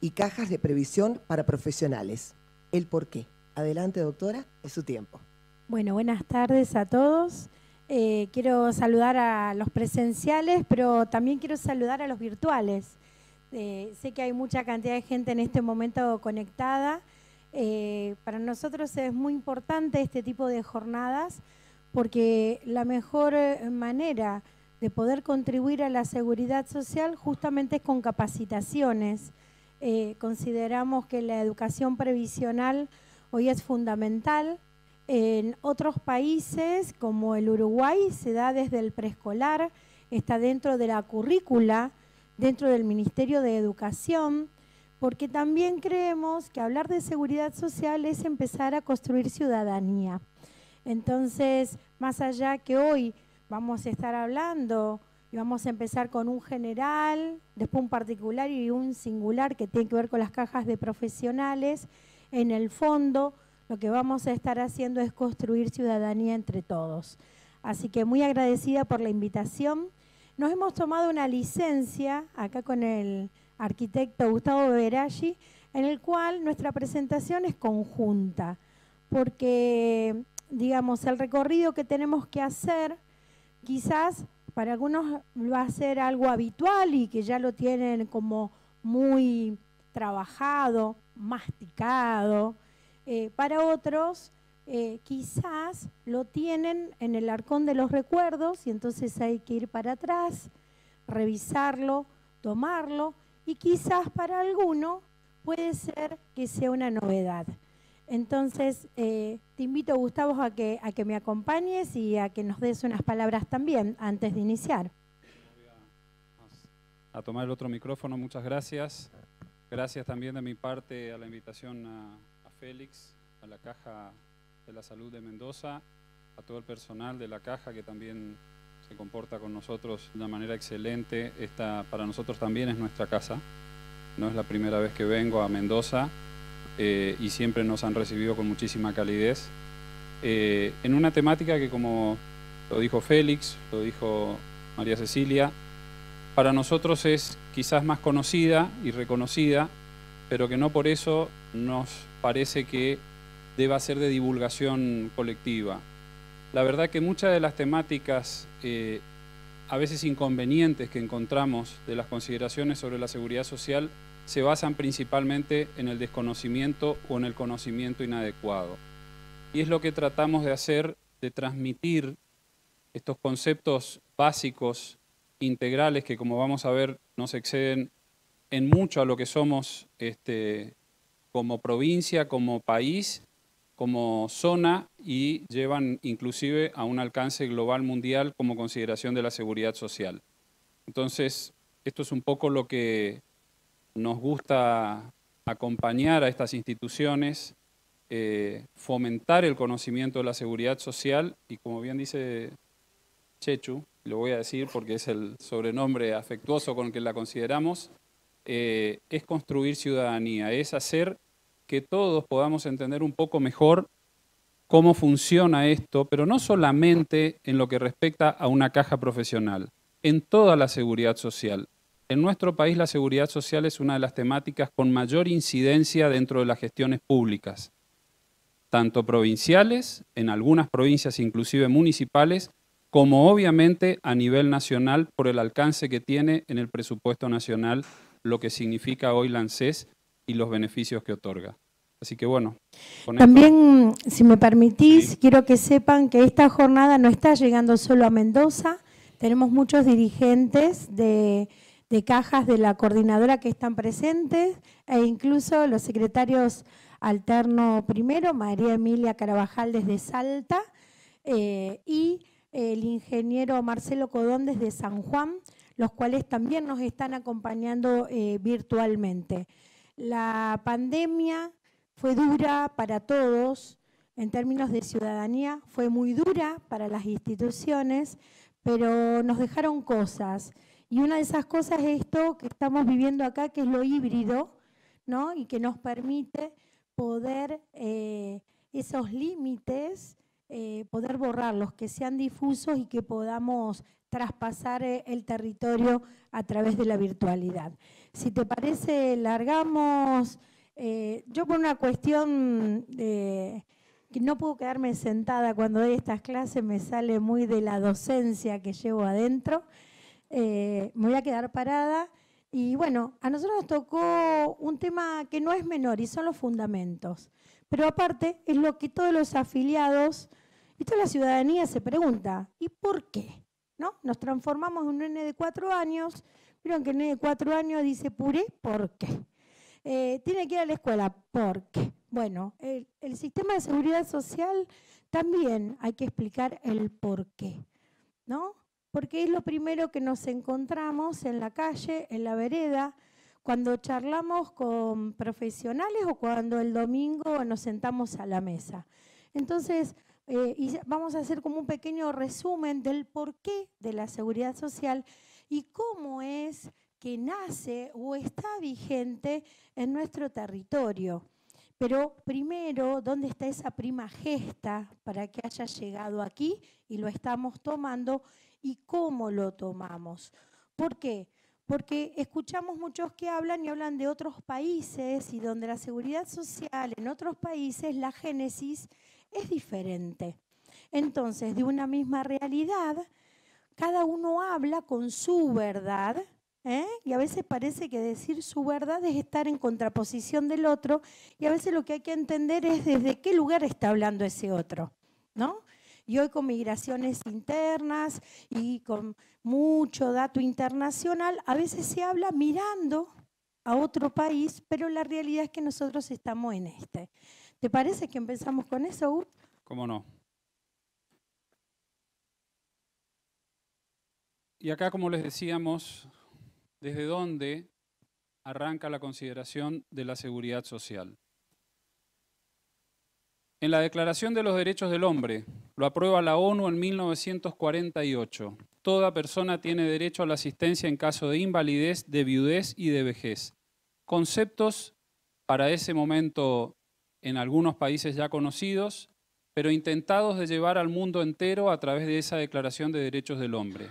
y cajas de previsión para profesionales. El por qué. Adelante, doctora, es su tiempo. Bueno, buenas tardes a todos. Eh, quiero saludar a los presenciales, pero también quiero saludar a los virtuales. Eh, sé que hay mucha cantidad de gente en este momento conectada. Eh, para nosotros es muy importante este tipo de jornadas porque la mejor manera de poder contribuir a la seguridad social justamente con capacitaciones. Eh, consideramos que la educación previsional hoy es fundamental. En otros países, como el Uruguay, se da desde el preescolar, está dentro de la currícula, dentro del Ministerio de Educación, porque también creemos que hablar de seguridad social es empezar a construir ciudadanía. Entonces, más allá que hoy vamos a estar hablando y vamos a empezar con un general, después un particular y un singular que tiene que ver con las cajas de profesionales. En el fondo, lo que vamos a estar haciendo es construir ciudadanía entre todos. Así que muy agradecida por la invitación. Nos hemos tomado una licencia acá con el arquitecto Gustavo Beveraggi, en el cual nuestra presentación es conjunta, porque, digamos, el recorrido que tenemos que hacer quizás para algunos va a ser algo habitual y que ya lo tienen como muy trabajado, masticado. Eh, para otros, eh, quizás lo tienen en el arcón de los recuerdos y entonces hay que ir para atrás, revisarlo, tomarlo y quizás para algunos puede ser que sea una novedad. Entonces, eh, te invito, Gustavo, a que, a que me acompañes y a que nos des unas palabras también antes de iniciar. A tomar el otro micrófono, muchas gracias. Gracias también de mi parte a la invitación a, a Félix, a la Caja de la Salud de Mendoza, a todo el personal de la Caja que también se comporta con nosotros de una manera excelente. Esta, para nosotros también es nuestra casa. No es la primera vez que vengo a Mendoza eh, y siempre nos han recibido con muchísima calidez, eh, en una temática que como lo dijo Félix, lo dijo María Cecilia, para nosotros es quizás más conocida y reconocida, pero que no por eso nos parece que deba ser de divulgación colectiva. La verdad que muchas de las temáticas eh, a veces inconvenientes que encontramos de las consideraciones sobre la seguridad social se basan principalmente en el desconocimiento o en el conocimiento inadecuado. Y es lo que tratamos de hacer, de transmitir estos conceptos básicos, integrales, que como vamos a ver nos exceden en mucho a lo que somos este, como provincia, como país, como zona y llevan inclusive a un alcance global mundial como consideración de la seguridad social. Entonces, esto es un poco lo que nos gusta acompañar a estas instituciones, eh, fomentar el conocimiento de la seguridad social y como bien dice Chechu, lo voy a decir porque es el sobrenombre afectuoso con el que la consideramos, eh, es construir ciudadanía, es hacer que todos podamos entender un poco mejor cómo funciona esto, pero no solamente en lo que respecta a una caja profesional, en toda la seguridad social. En nuestro país la seguridad social es una de las temáticas con mayor incidencia dentro de las gestiones públicas, tanto provinciales, en algunas provincias inclusive municipales, como obviamente a nivel nacional por el alcance que tiene en el presupuesto nacional lo que significa hoy la ANSES y los beneficios que otorga. Así que bueno. También, si me permitís, quiero que sepan que esta jornada no está llegando solo a Mendoza, tenemos muchos dirigentes de de cajas de la coordinadora que están presentes e incluso los secretarios alterno primero, María Emilia Carabajal desde Salta eh, y el ingeniero Marcelo Codón desde San Juan, los cuales también nos están acompañando eh, virtualmente. La pandemia fue dura para todos, en términos de ciudadanía, fue muy dura para las instituciones, pero nos dejaron cosas. Y una de esas cosas es esto que estamos viviendo acá, que es lo híbrido, ¿no? Y que nos permite poder eh, esos límites, eh, poder borrarlos, que sean difusos y que podamos traspasar eh, el territorio a través de la virtualidad. Si te parece, largamos. yo por una cuestión que no puedo quedarme sentada cuando doy estas clases, me sale muy de la docencia que llevo adentro. Eh, me voy a quedar parada. Y bueno, a nosotros nos tocó un tema que no es menor y son los fundamentos. Pero aparte es lo que todos los afiliados y toda la ciudadanía se pregunta, ¿y por qué? ¿No? Nos transformamos en un nene de cuatro años, vieron que el nene de cuatro años dice puré, ¿por qué? Eh, tiene que ir a la escuela, ¿por qué? Bueno, el, el sistema de seguridad social también hay que explicar el por qué, ¿no? porque es lo primero que nos encontramos en la calle, en la vereda, cuando charlamos con profesionales o cuando el domingo nos sentamos a la mesa. Entonces, eh, vamos a hacer como un pequeño resumen del porqué de la seguridad social y cómo es que nace o está vigente en nuestro territorio. Pero primero, ¿dónde está esa prima gesta para que haya llegado aquí y lo estamos tomando y cómo lo tomamos. ¿Por qué? Porque escuchamos muchos que hablan y hablan de otros países y donde la seguridad social en otros países, la génesis es diferente. Entonces, de una misma realidad, cada uno habla con su verdad, ¿eh? y a veces parece que decir su verdad es estar en contraposición del otro, y a veces lo que hay que entender es desde qué lugar está hablando ese otro, ¿no? Y hoy con migraciones internas y con mucho dato internacional, a veces se habla mirando a otro país, pero la realidad es que nosotros estamos en este. ¿Te parece que empezamos con eso, Ur? ¿Cómo no? Y acá, como les decíamos, desde dónde arranca la consideración de la seguridad social. En la Declaración de los Derechos del Hombre, lo aprueba la ONU en 1948. Toda persona tiene derecho a la asistencia en caso de invalidez, de viudez y de vejez. Conceptos para ese momento en algunos países ya conocidos, pero intentados de llevar al mundo entero a través de esa Declaración de Derechos del Hombre.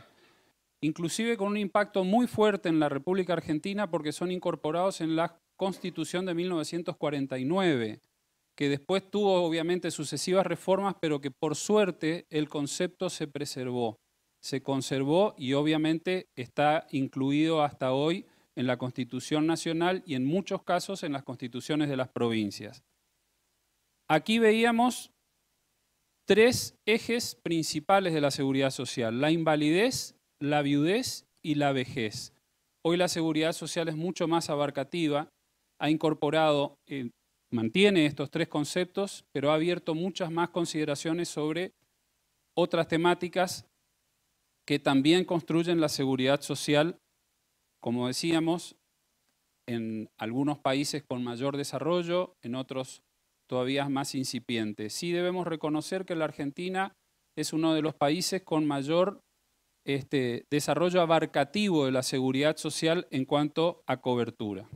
Inclusive con un impacto muy fuerte en la República Argentina porque son incorporados en la Constitución de 1949 que después tuvo obviamente sucesivas reformas, pero que por suerte el concepto se preservó, se conservó y obviamente está incluido hasta hoy en la Constitución Nacional y en muchos casos en las constituciones de las provincias. Aquí veíamos tres ejes principales de la seguridad social, la invalidez, la viudez y la vejez. Hoy la seguridad social es mucho más abarcativa, ha incorporado eh, mantiene estos tres conceptos, pero ha abierto muchas más consideraciones sobre otras temáticas que también construyen la seguridad social, como decíamos, en algunos países con mayor desarrollo, en otros todavía más incipientes. Sí debemos reconocer que la Argentina es uno de los países con mayor este, desarrollo abarcativo de la seguridad social en cuanto a cobertura.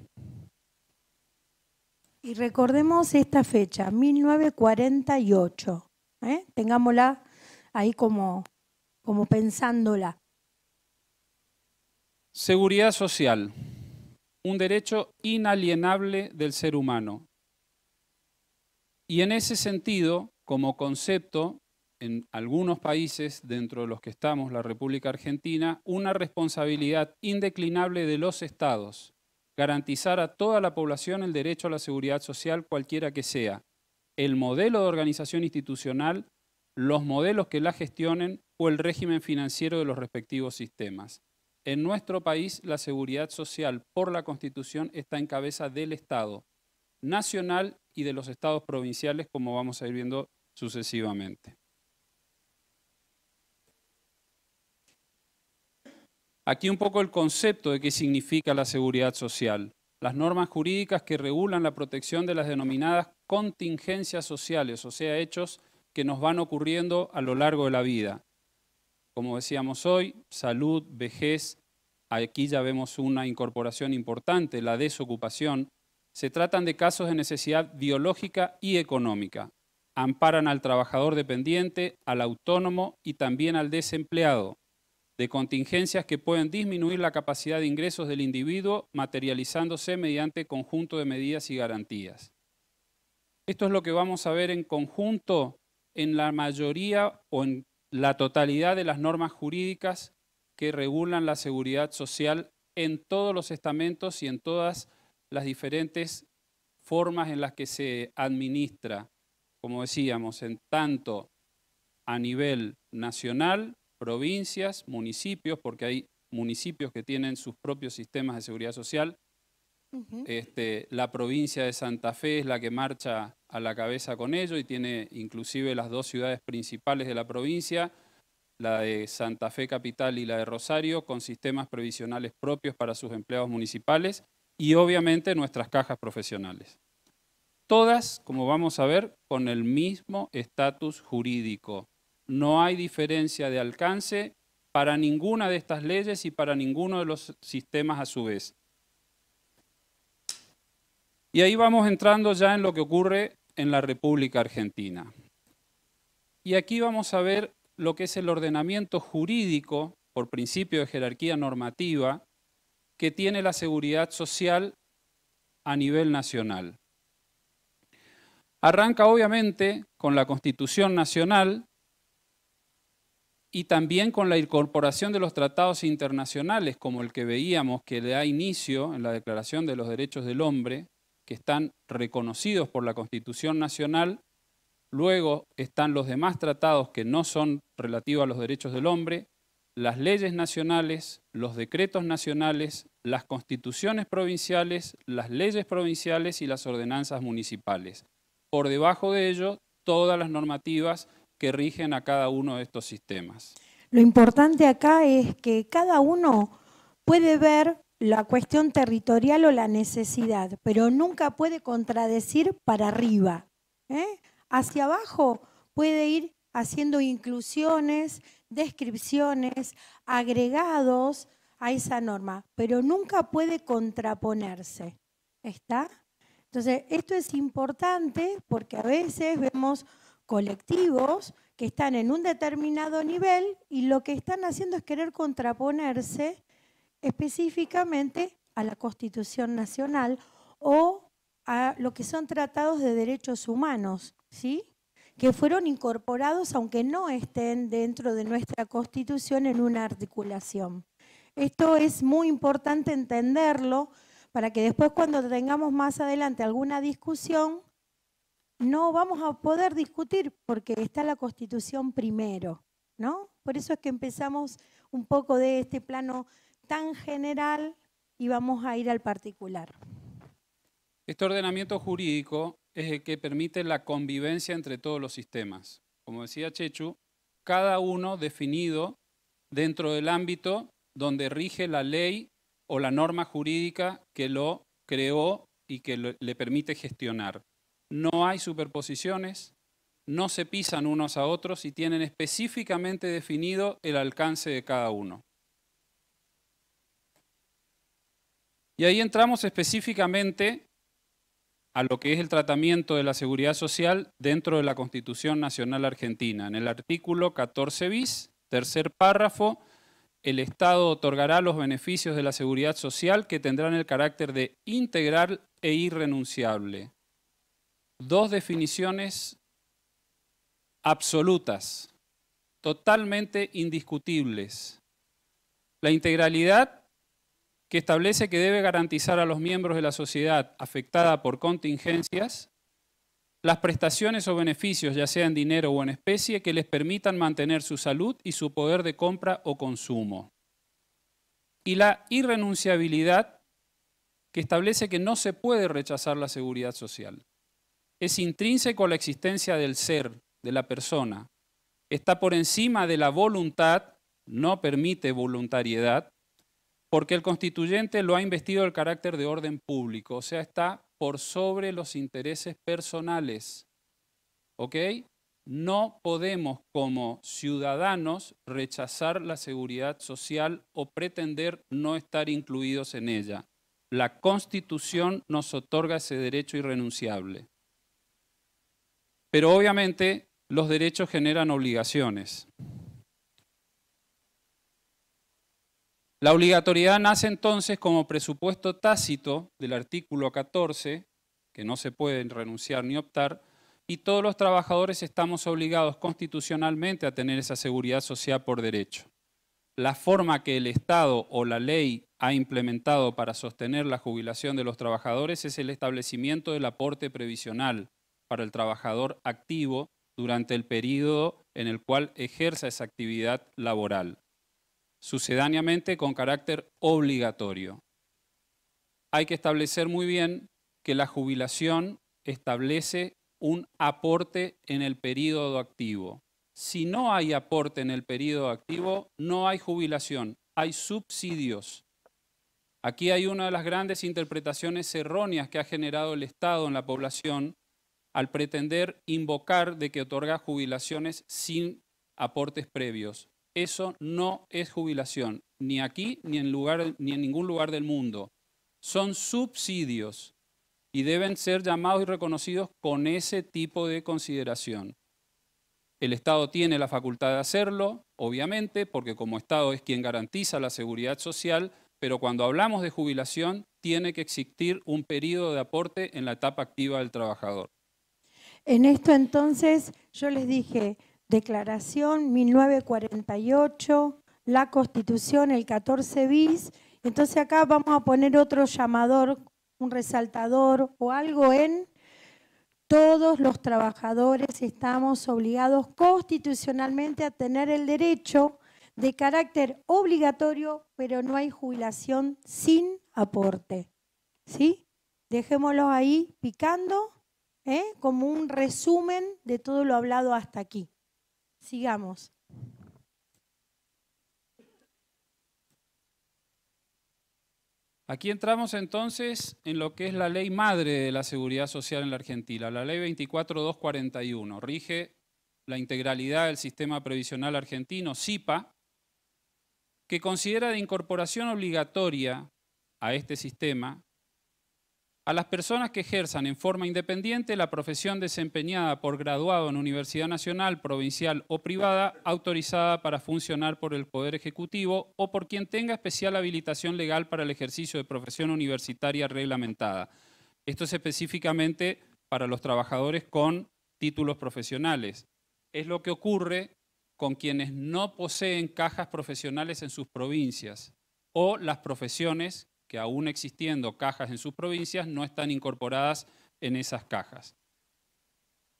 Y recordemos esta fecha, 1948. ¿eh? Tengámosla ahí como, como pensándola. Seguridad social, un derecho inalienable del ser humano. Y en ese sentido, como concepto, en algunos países, dentro de los que estamos, la República Argentina, una responsabilidad indeclinable de los estados garantizar a toda la población el derecho a la seguridad social cualquiera que sea, el modelo de organización institucional, los modelos que la gestionen o el régimen financiero de los respectivos sistemas. En nuestro país, la seguridad social por la Constitución está en cabeza del Estado nacional y de los estados provinciales, como vamos a ir viendo sucesivamente. Aquí un poco el concepto de qué significa la seguridad social. Las normas jurídicas que regulan la protección de las denominadas contingencias sociales, o sea, hechos que nos van ocurriendo a lo largo de la vida. Como decíamos hoy, salud, vejez, aquí ya vemos una incorporación importante, la desocupación. Se tratan de casos de necesidad biológica y económica. Amparan al trabajador dependiente, al autónomo y también al desempleado de contingencias que pueden disminuir la capacidad de ingresos del individuo materializándose mediante conjunto de medidas y garantías. Esto es lo que vamos a ver en conjunto en la mayoría o en la totalidad de las normas jurídicas que regulan la seguridad social en todos los estamentos y en todas las diferentes formas en las que se administra, como decíamos, en tanto a nivel nacional provincias, municipios, porque hay municipios que tienen sus propios sistemas de seguridad social. Este, la provincia de Santa Fe es la que marcha a la cabeza con ello y tiene inclusive las dos ciudades principales de la provincia, la de Santa Fe Capital y la de Rosario, con sistemas previsionales propios para sus empleados municipales y obviamente nuestras cajas profesionales. Todas, como vamos a ver, con el mismo estatus jurídico, no hay diferencia de alcance para ninguna de estas leyes y para ninguno de los sistemas a su vez. Y ahí vamos entrando ya en lo que ocurre en la República Argentina. Y aquí vamos a ver lo que es el ordenamiento jurídico, por principio de jerarquía normativa, que tiene la seguridad social a nivel nacional. Arranca obviamente con la Constitución Nacional, y también con la incorporación de los tratados internacionales, como el que veíamos que le da inicio en la Declaración de los Derechos del Hombre, que están reconocidos por la Constitución Nacional, luego están los demás tratados que no son relativos a los derechos del hombre, las leyes nacionales, los decretos nacionales, las constituciones provinciales, las leyes provinciales y las ordenanzas municipales. Por debajo de ello, todas las normativas que rigen a cada uno de estos sistemas. Lo importante acá es que cada uno puede ver la cuestión territorial o la necesidad, pero nunca puede contradecir para arriba. ¿eh? Hacia abajo puede ir haciendo inclusiones, descripciones, agregados a esa norma, pero nunca puede contraponerse. ¿Está? Entonces, esto es importante porque a veces vemos colectivos que están en un determinado nivel y lo que están haciendo es querer contraponerse específicamente a la Constitución Nacional o a lo que son tratados de derechos humanos, ¿sí? que fueron incorporados aunque no estén dentro de nuestra Constitución en una articulación. Esto es muy importante entenderlo para que después cuando tengamos más adelante alguna discusión no vamos a poder discutir porque está la Constitución primero, ¿no? Por eso es que empezamos un poco de este plano tan general y vamos a ir al particular. Este ordenamiento jurídico es el que permite la convivencia entre todos los sistemas. Como decía Chechu, cada uno definido dentro del ámbito donde rige la ley o la norma jurídica que lo creó y que le permite gestionar no hay superposiciones, no se pisan unos a otros y tienen específicamente definido el alcance de cada uno. Y ahí entramos específicamente a lo que es el tratamiento de la seguridad social dentro de la Constitución Nacional Argentina. En el artículo 14 bis, tercer párrafo, el Estado otorgará los beneficios de la seguridad social que tendrán el carácter de integral e irrenunciable dos definiciones absolutas, totalmente indiscutibles. La integralidad que establece que debe garantizar a los miembros de la sociedad afectada por contingencias las prestaciones o beneficios, ya sea en dinero o en especie, que les permitan mantener su salud y su poder de compra o consumo. Y la irrenunciabilidad, que establece que no se puede rechazar la seguridad social es intrínseco a la existencia del ser, de la persona. Está por encima de la voluntad, no permite voluntariedad, porque el constituyente lo ha investido del carácter de orden público, o sea, está por sobre los intereses personales. ¿Ok? No podemos como ciudadanos rechazar la seguridad social o pretender no estar incluidos en ella. La Constitución nos otorga ese derecho irrenunciable. Pero obviamente los derechos generan obligaciones. La obligatoriedad nace entonces como presupuesto tácito del artículo 14, que no se pueden renunciar ni optar, y todos los trabajadores estamos obligados constitucionalmente a tener esa seguridad social por derecho. La forma que el Estado o la ley ha implementado para sostener la jubilación de los trabajadores es el establecimiento del aporte previsional, para el trabajador activo durante el periodo en el cual ejerza esa actividad laboral, sucedáneamente con carácter obligatorio. Hay que establecer muy bien que la jubilación establece un aporte en el periodo activo. Si no hay aporte en el periodo activo, no hay jubilación, hay subsidios. Aquí hay una de las grandes interpretaciones erróneas que ha generado el Estado en la población, al pretender invocar de que otorga jubilaciones sin aportes previos. Eso no es jubilación, ni aquí ni en, ningún lugar del mundo. Son subsidios y deben ser llamados y reconocidos con ese tipo de consideración. El Estado tiene la facultad de hacerlo, obviamente, porque como Estado es quien garantiza la seguridad social, pero cuando hablamos de jubilación tiene que existir un periodo de aporte en la etapa activa del trabajador. En esto entonces yo les dije, declaración 1948, la constitución, el 14 bis, entonces acá vamos a poner otro llamador, un resaltador o algo en todos los trabajadores estamos obligados constitucionalmente a tener el derecho de carácter obligatorio, pero no hay jubilación sin aporte. ¿Sí? Dejémoslo ahí picando ¿eh? como un resumen de todo lo hablado hasta aquí. Sigamos. Aquí entramos entonces en lo que es la ley madre de la seguridad social en la Argentina, la ley 24241. Rige la integralidad del sistema previsional argentino, Cipa, que considera de incorporación obligatoria a este sistema a las personas que ejerzan en forma independiente la profesión desempeñada por graduado en Universidad Nacional, provincial o privada, autorizada para funcionar por el Poder Ejecutivo o por quien tenga especial habilitación legal para el ejercicio de profesión universitaria reglamentada. Esto es específicamente para los trabajadores con títulos profesionales. Es lo que ocurre con quienes no poseen cajas profesionales en sus provincias o las profesiones aún existiendo cajas en sus provincias no están incorporadas en esas cajas.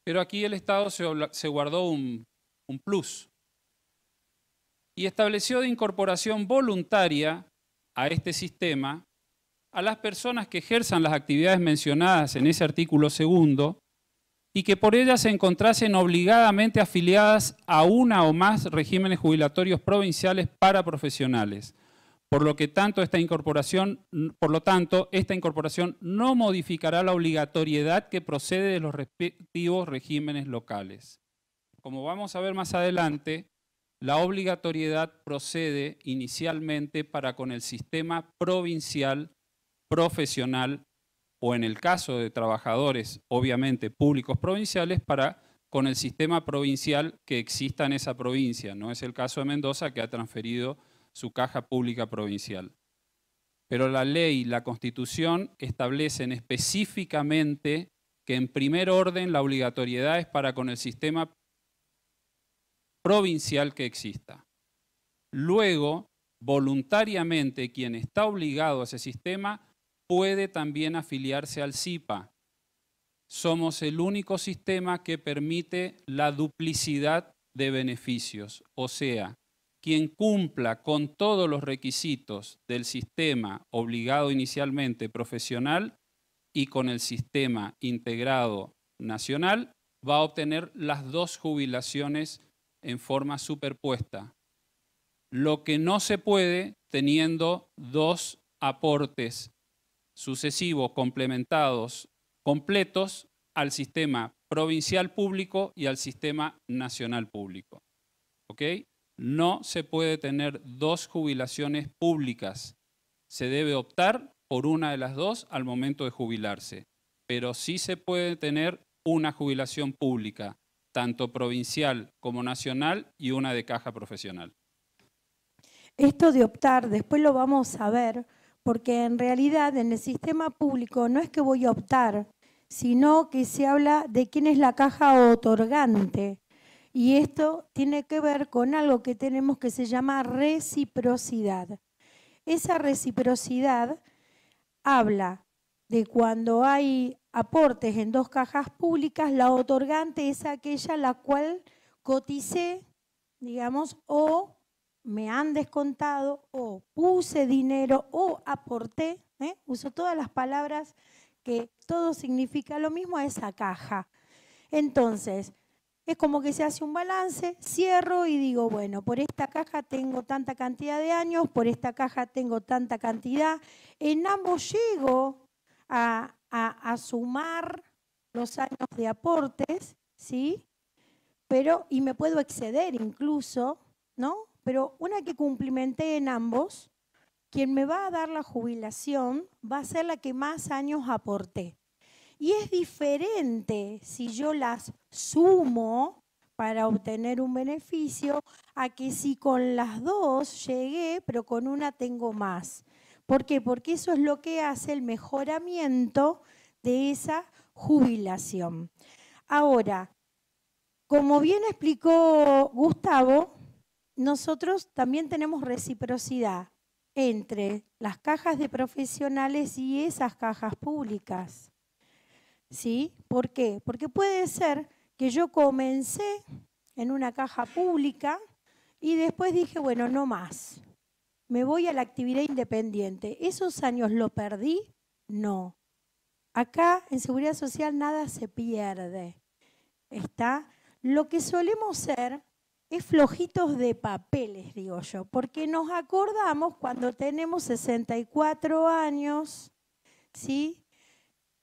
Pero aquí el Estado se, guardó un, un plus y estableció de incorporación voluntaria a este sistema a las personas que ejerzan las actividades mencionadas en ese artículo segundo y que por ellas se encontrasen obligadamente afiliadas a una o más regímenes jubilatorios provinciales para profesionales, por lo, que tanto esta incorporación, por lo tanto, esta incorporación no modificará la obligatoriedad que procede de los respectivos regímenes locales. Como vamos a ver más adelante, la obligatoriedad procede inicialmente para con el sistema provincial, profesional o en el caso de trabajadores, obviamente, públicos provinciales, para con el sistema provincial que exista en esa provincia. No es el caso de Mendoza que ha transferido su caja pública provincial. Pero la ley, la constitución, establecen específicamente que en primer orden la obligatoriedad es para con el sistema provincial que exista. Luego, voluntariamente, quien está obligado a ese sistema puede también afiliarse al CIPA. Somos el único sistema que permite la duplicidad de beneficios, o sea, quien cumpla con todos los requisitos del sistema obligado inicialmente profesional y con el sistema integrado nacional, va a obtener las dos jubilaciones en forma superpuesta. Lo que no se puede teniendo dos aportes sucesivos complementados completos al sistema provincial público y al sistema nacional público. ¿OK? No se puede tener dos jubilaciones públicas. Se debe optar por una de las dos al momento de jubilarse, pero sí se puede tener una jubilación pública, tanto provincial como nacional y una de caja profesional. Esto de optar, después lo vamos a ver, porque en realidad en el sistema público no es que voy a optar, sino que se habla de quién es la caja otorgante. Y esto tiene que ver con algo que tenemos que se llama reciprocidad. Esa reciprocidad habla de cuando hay aportes en dos cajas públicas, la otorgante es aquella la cual coticé, digamos, o me han descontado, o puse dinero, o aporté, ¿eh? uso todas las palabras que todo significa lo mismo a esa caja. Entonces, es como que se hace un balance, cierro y digo, bueno, por esta caja tengo tanta cantidad de años, por esta caja tengo tanta cantidad. En ambos llego a, sumar los años de aportes, ¿sí? Pero, y me puedo exceder incluso, ¿no? Pero una que cumplimenté en ambos, quien me va a dar la jubilación va a ser la que más años aporté. Y es diferente si yo las sumo para obtener un beneficio a que si con las dos llegué, pero con una tengo más. ¿Por qué? Porque eso es lo que hace el mejoramiento de esa jubilación. Ahora, como bien explicó Gustavo, nosotros también tenemos reciprocidad entre las cajas de profesionales y esas cajas públicas. ¿Sí? ¿Por qué? Porque puede ser que yo comencé en una caja pública y después dije, bueno, no más, me voy a la actividad independiente. ¿Esos años lo perdí? No. Acá en seguridad social nada se pierde. ¿Está? Lo que solemos ser es flojitos de papeles, digo yo, porque nos acordamos cuando tenemos 64 años, ¿sí?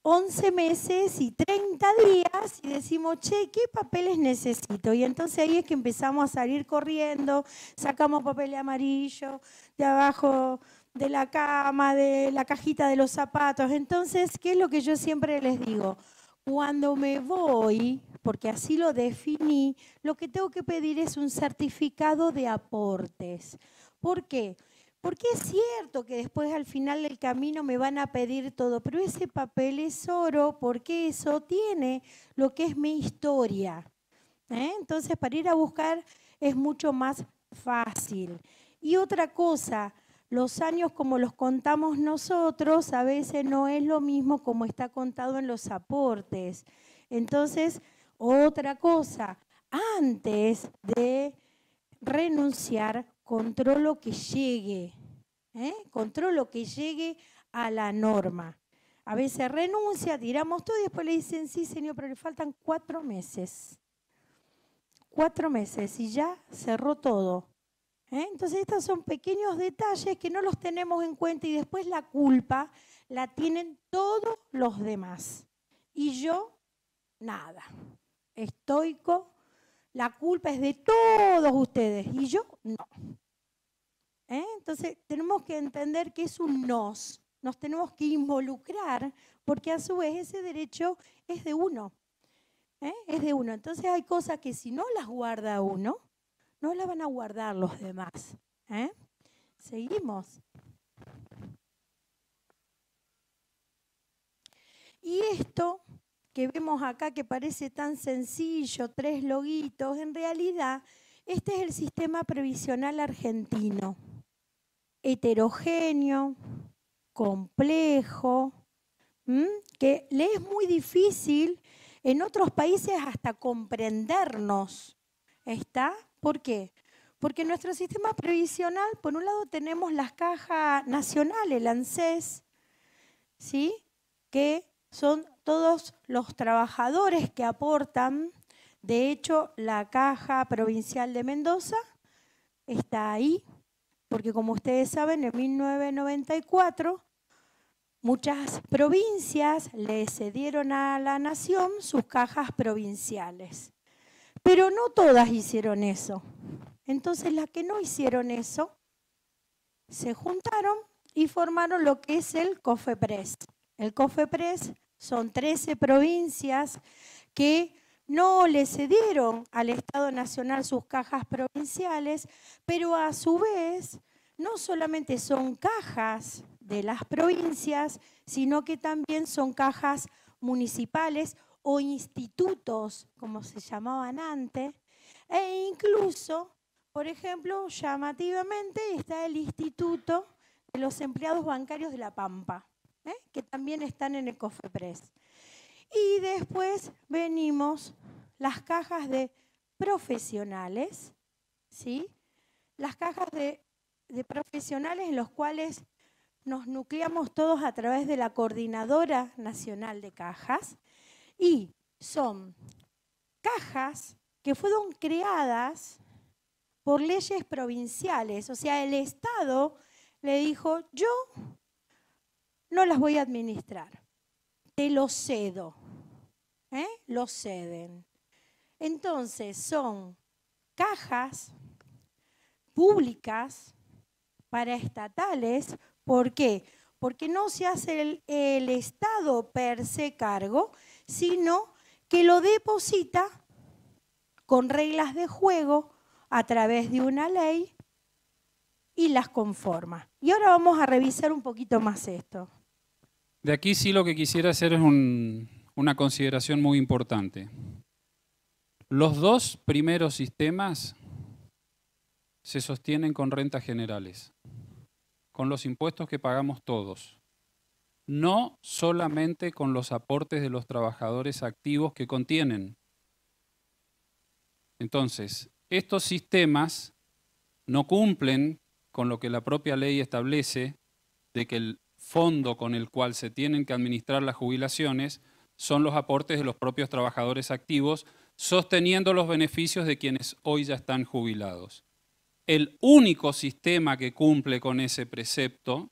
11 meses y 30 días y decimos, che, ¿qué papeles necesito? Y entonces ahí es que empezamos a salir corriendo, sacamos papel amarillo de abajo de la cama, de la cajita de los zapatos. Entonces, ¿qué es lo que yo siempre les digo? Cuando me voy, porque así lo definí, lo que tengo que pedir es un certificado de aportes. ¿Por qué? Porque porque es cierto que después al final del camino me van a pedir todo, pero ese papel es oro porque eso tiene lo que es mi historia. ¿eh? Entonces, para ir a buscar es mucho más fácil. Y otra cosa, los años como los contamos nosotros a veces no es lo mismo como está contado en los aportes. Entonces, otra cosa, antes de renunciar, controlo que llegue, ¿eh? controlo que llegue a la norma. A veces renuncia, tiramos todo y después le dicen, sí, señor, pero le faltan cuatro meses. Cuatro meses y ya cerró todo. ¿eh? Entonces estos son pequeños detalles que no los tenemos en cuenta y después la culpa la tienen todos los demás. Y yo, nada, estoico la culpa es de todos ustedes y yo no. ¿Eh? Entonces tenemos que entender que es un nos, nos tenemos que involucrar porque a su vez ese derecho es de uno, ¿Eh? es de uno. Entonces hay cosas que si no las guarda uno, no las van a guardar los demás. ¿Eh? Seguimos. Y esto que vemos acá que parece tan sencillo, tres loguitos, en realidad este es el sistema previsional argentino, heterogéneo, complejo, que le es muy difícil en otros países hasta comprendernos. ¿Está? ¿Por qué? Porque nuestro sistema previsional, por un lado tenemos las cajas nacionales, el ANSES, ¿sí? que son todos los trabajadores que aportan. De hecho, la Caja Provincial de Mendoza está ahí, porque como ustedes saben, en 1994 muchas provincias le cedieron a la nación sus cajas provinciales. Pero no todas hicieron eso. Entonces las que no hicieron eso se juntaron y formaron lo que es el COFEPRES. El COFEPRES son 13 provincias que no le cedieron al Estado Nacional sus cajas provinciales, pero a su vez no solamente son cajas de las provincias, sino que también son cajas municipales o institutos, como se llamaban antes, e incluso, por ejemplo, llamativamente está el Instituto de los Empleados Bancarios de La Pampa. ¿eh? que también están en el COFEPRES. Y después venimos las cajas de profesionales, ¿sí? las cajas de, profesionales en los cuales nos nucleamos todos a través de la Coordinadora Nacional de Cajas y son cajas que fueron creadas por leyes provinciales. O sea, el Estado le dijo, yo no las voy a administrar. Te lo cedo. ¿Eh? Lo ceden. Entonces son cajas públicas para estatales. ¿Por qué? Porque no se hace el Estado per se cargo, sino que lo deposita con reglas de juego a través de una ley y las conforma. Y ahora vamos a revisar un poquito más esto. De aquí sí lo que quisiera hacer es una consideración muy importante. Los dos primeros sistemas se sostienen con rentas generales, con los impuestos que pagamos todos, no solamente con los aportes de los trabajadores activos que contienen. Entonces, estos sistemas no cumplen con lo que la propia ley establece de que el fondo con el cual se tienen que administrar las jubilaciones son los aportes de los propios trabajadores activos, sosteniendo los beneficios de quienes hoy ya están jubilados. El único sistema que cumple con ese precepto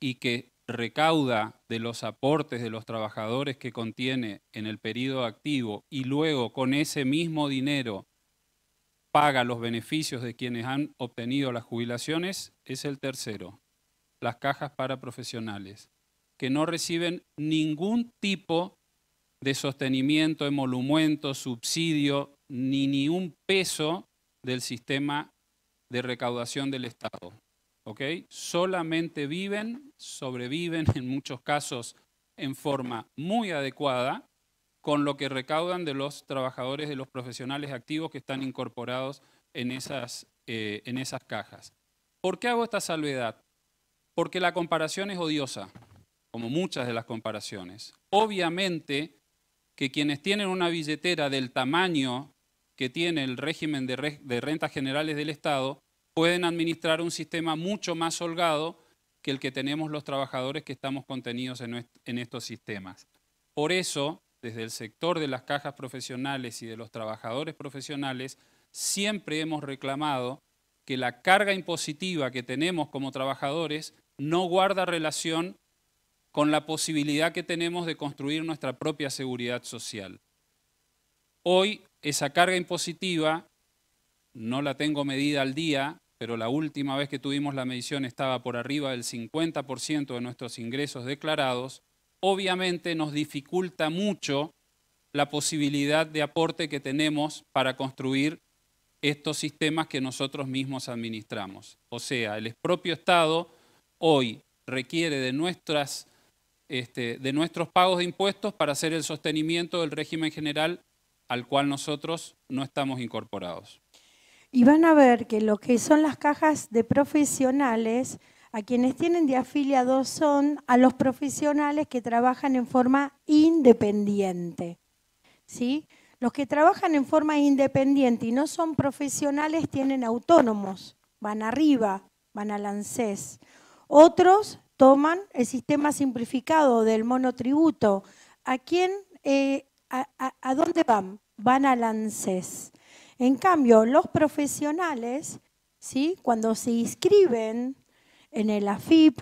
y que recauda de los aportes de los trabajadores que contiene en el periodo activo y luego con ese mismo dinero paga los beneficios de quienes han obtenido las jubilaciones, es el tercero, las cajas para profesionales, que no reciben ningún tipo de sostenimiento, emolumento, subsidio, ni, ni un peso del sistema de recaudación del Estado. Solamente viven, sobreviven en muchos casos en forma muy adecuada con lo que recaudan de los trabajadores, de los profesionales activos que están incorporados en esas, eh, en esas cajas. ¿Por qué hago esta salvedad? porque la comparación es odiosa, como muchas de las comparaciones. Obviamente que quienes tienen una billetera del tamaño que tiene el régimen de, de rentas generales del Estado pueden administrar un sistema mucho más holgado que el que tenemos los trabajadores que estamos contenidos en, en estos sistemas. Por eso, desde el sector de las cajas profesionales y de los trabajadores profesionales, siempre hemos reclamado que la carga impositiva que tenemos como trabajadores no guarda relación con la posibilidad que tenemos de construir nuestra propia seguridad social. Hoy esa carga impositiva, no la tengo medida al día, pero la última vez que tuvimos la medición estaba por arriba del 50% de nuestros ingresos declarados, obviamente nos dificulta mucho la posibilidad de aporte que tenemos para construir estos sistemas que nosotros mismos administramos. O sea, el propio Estado hoy requiere de, nuestras, este, de nuestros pagos de impuestos para hacer el sostenimiento del régimen general al cual nosotros no estamos incorporados. Y van a ver que lo que son las cajas de profesionales, a quienes tienen de afiliados son a los profesionales que trabajan en forma independiente. ¿Sí? Los que trabajan en forma independiente y no son profesionales tienen autónomos, van arriba, van al ANSES. Otros toman el sistema simplificado del monotributo. ¿A quién, eh, a, dónde van? Van al ANSES. En cambio, los profesionales, ¿sí? cuando se inscriben en el AFIP,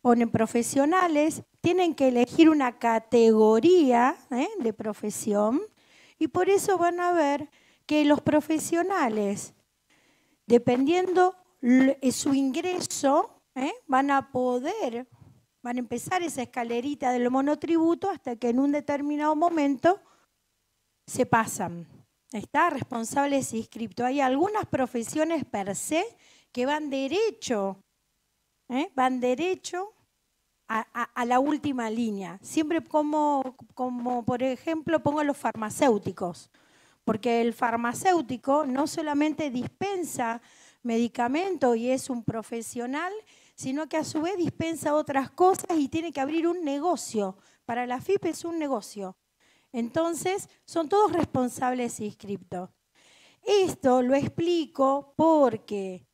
ponen profesionales, tienen que elegir una categoría ¿eh? de profesión y por eso van a ver que los profesionales, dependiendo su ingreso, ¿eh? van a poder, van a empezar esa escalerita del monotributo hasta que en un determinado momento se pasan. Está responsable es inscripto. Hay algunas profesiones per se que van derecho, ¿eh? van derecho a, la última línea. Siempre como, como, por ejemplo, pongo los farmacéuticos, porque el farmacéutico no solamente dispensa medicamento y es un profesional sino que a su vez dispensa otras cosas y tiene que abrir un negocio. Para la FIP es un negocio. Entonces, son todos responsables inscriptos. Esto lo explico porque,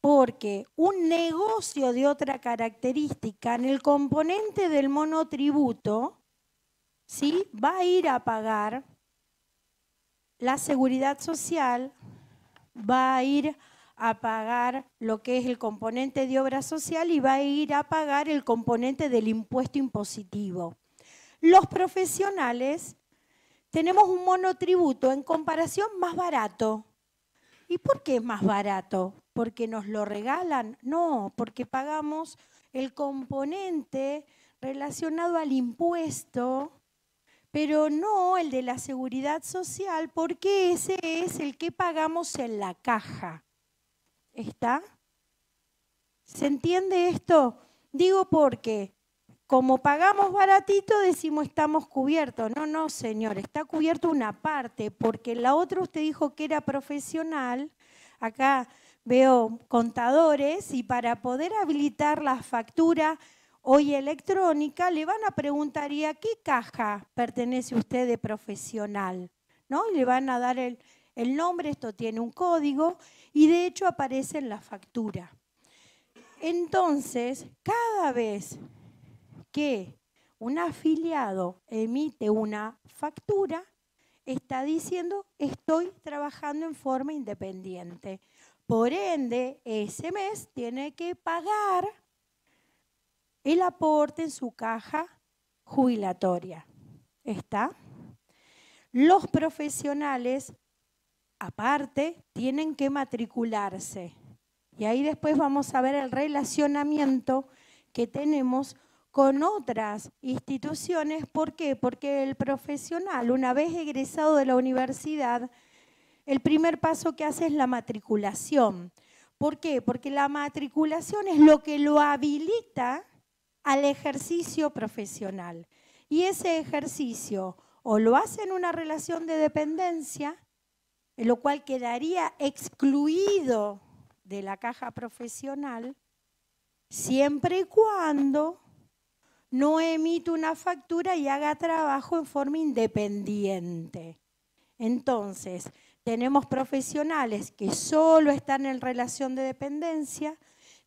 porque un negocio de otra característica en el componente del monotributo ¿sí? va a ir a pagar la seguridad social, va a ir a a pagar lo que es el componente de obra social y va a ir a pagar el componente del impuesto impositivo. Los profesionales tenemos un monotributo en comparación más barato. ¿Y por qué es más barato? ¿Porque nos lo regalan? No, porque pagamos el componente relacionado al impuesto, pero no el de la seguridad social, porque ese es el que pagamos en la caja está. ¿Se entiende esto? Digo porque como pagamos baratito decimos estamos cubiertos. No, no, señor, está cubierto una parte, porque la otra usted dijo que era profesional. Acá veo contadores y para poder habilitar la factura hoy electrónica le van a preguntar ¿y a qué caja pertenece usted de profesional? ¿No? Y le van a dar el, el nombre, esto tiene un código y de hecho aparece en la factura. Entonces, cada vez que un afiliado emite una factura, está diciendo estoy trabajando en forma independiente. Por ende, ese mes tiene que pagar el aporte en su caja jubilatoria. ¿Está? Los profesionales aparte, tienen que matricularse. Y ahí después vamos a ver el relacionamiento que tenemos con otras instituciones. ¿Por qué? Porque el profesional, una vez egresado de la universidad, el primer paso que hace es la matriculación. ¿Por qué? Porque la matriculación es lo que lo habilita al ejercicio profesional. Y ese ejercicio o lo hace en una relación de dependencia lo cual quedaría excluido de la caja profesional siempre y cuando no emite una factura y haga trabajo en forma independiente. Entonces, tenemos profesionales que solo están en relación de dependencia,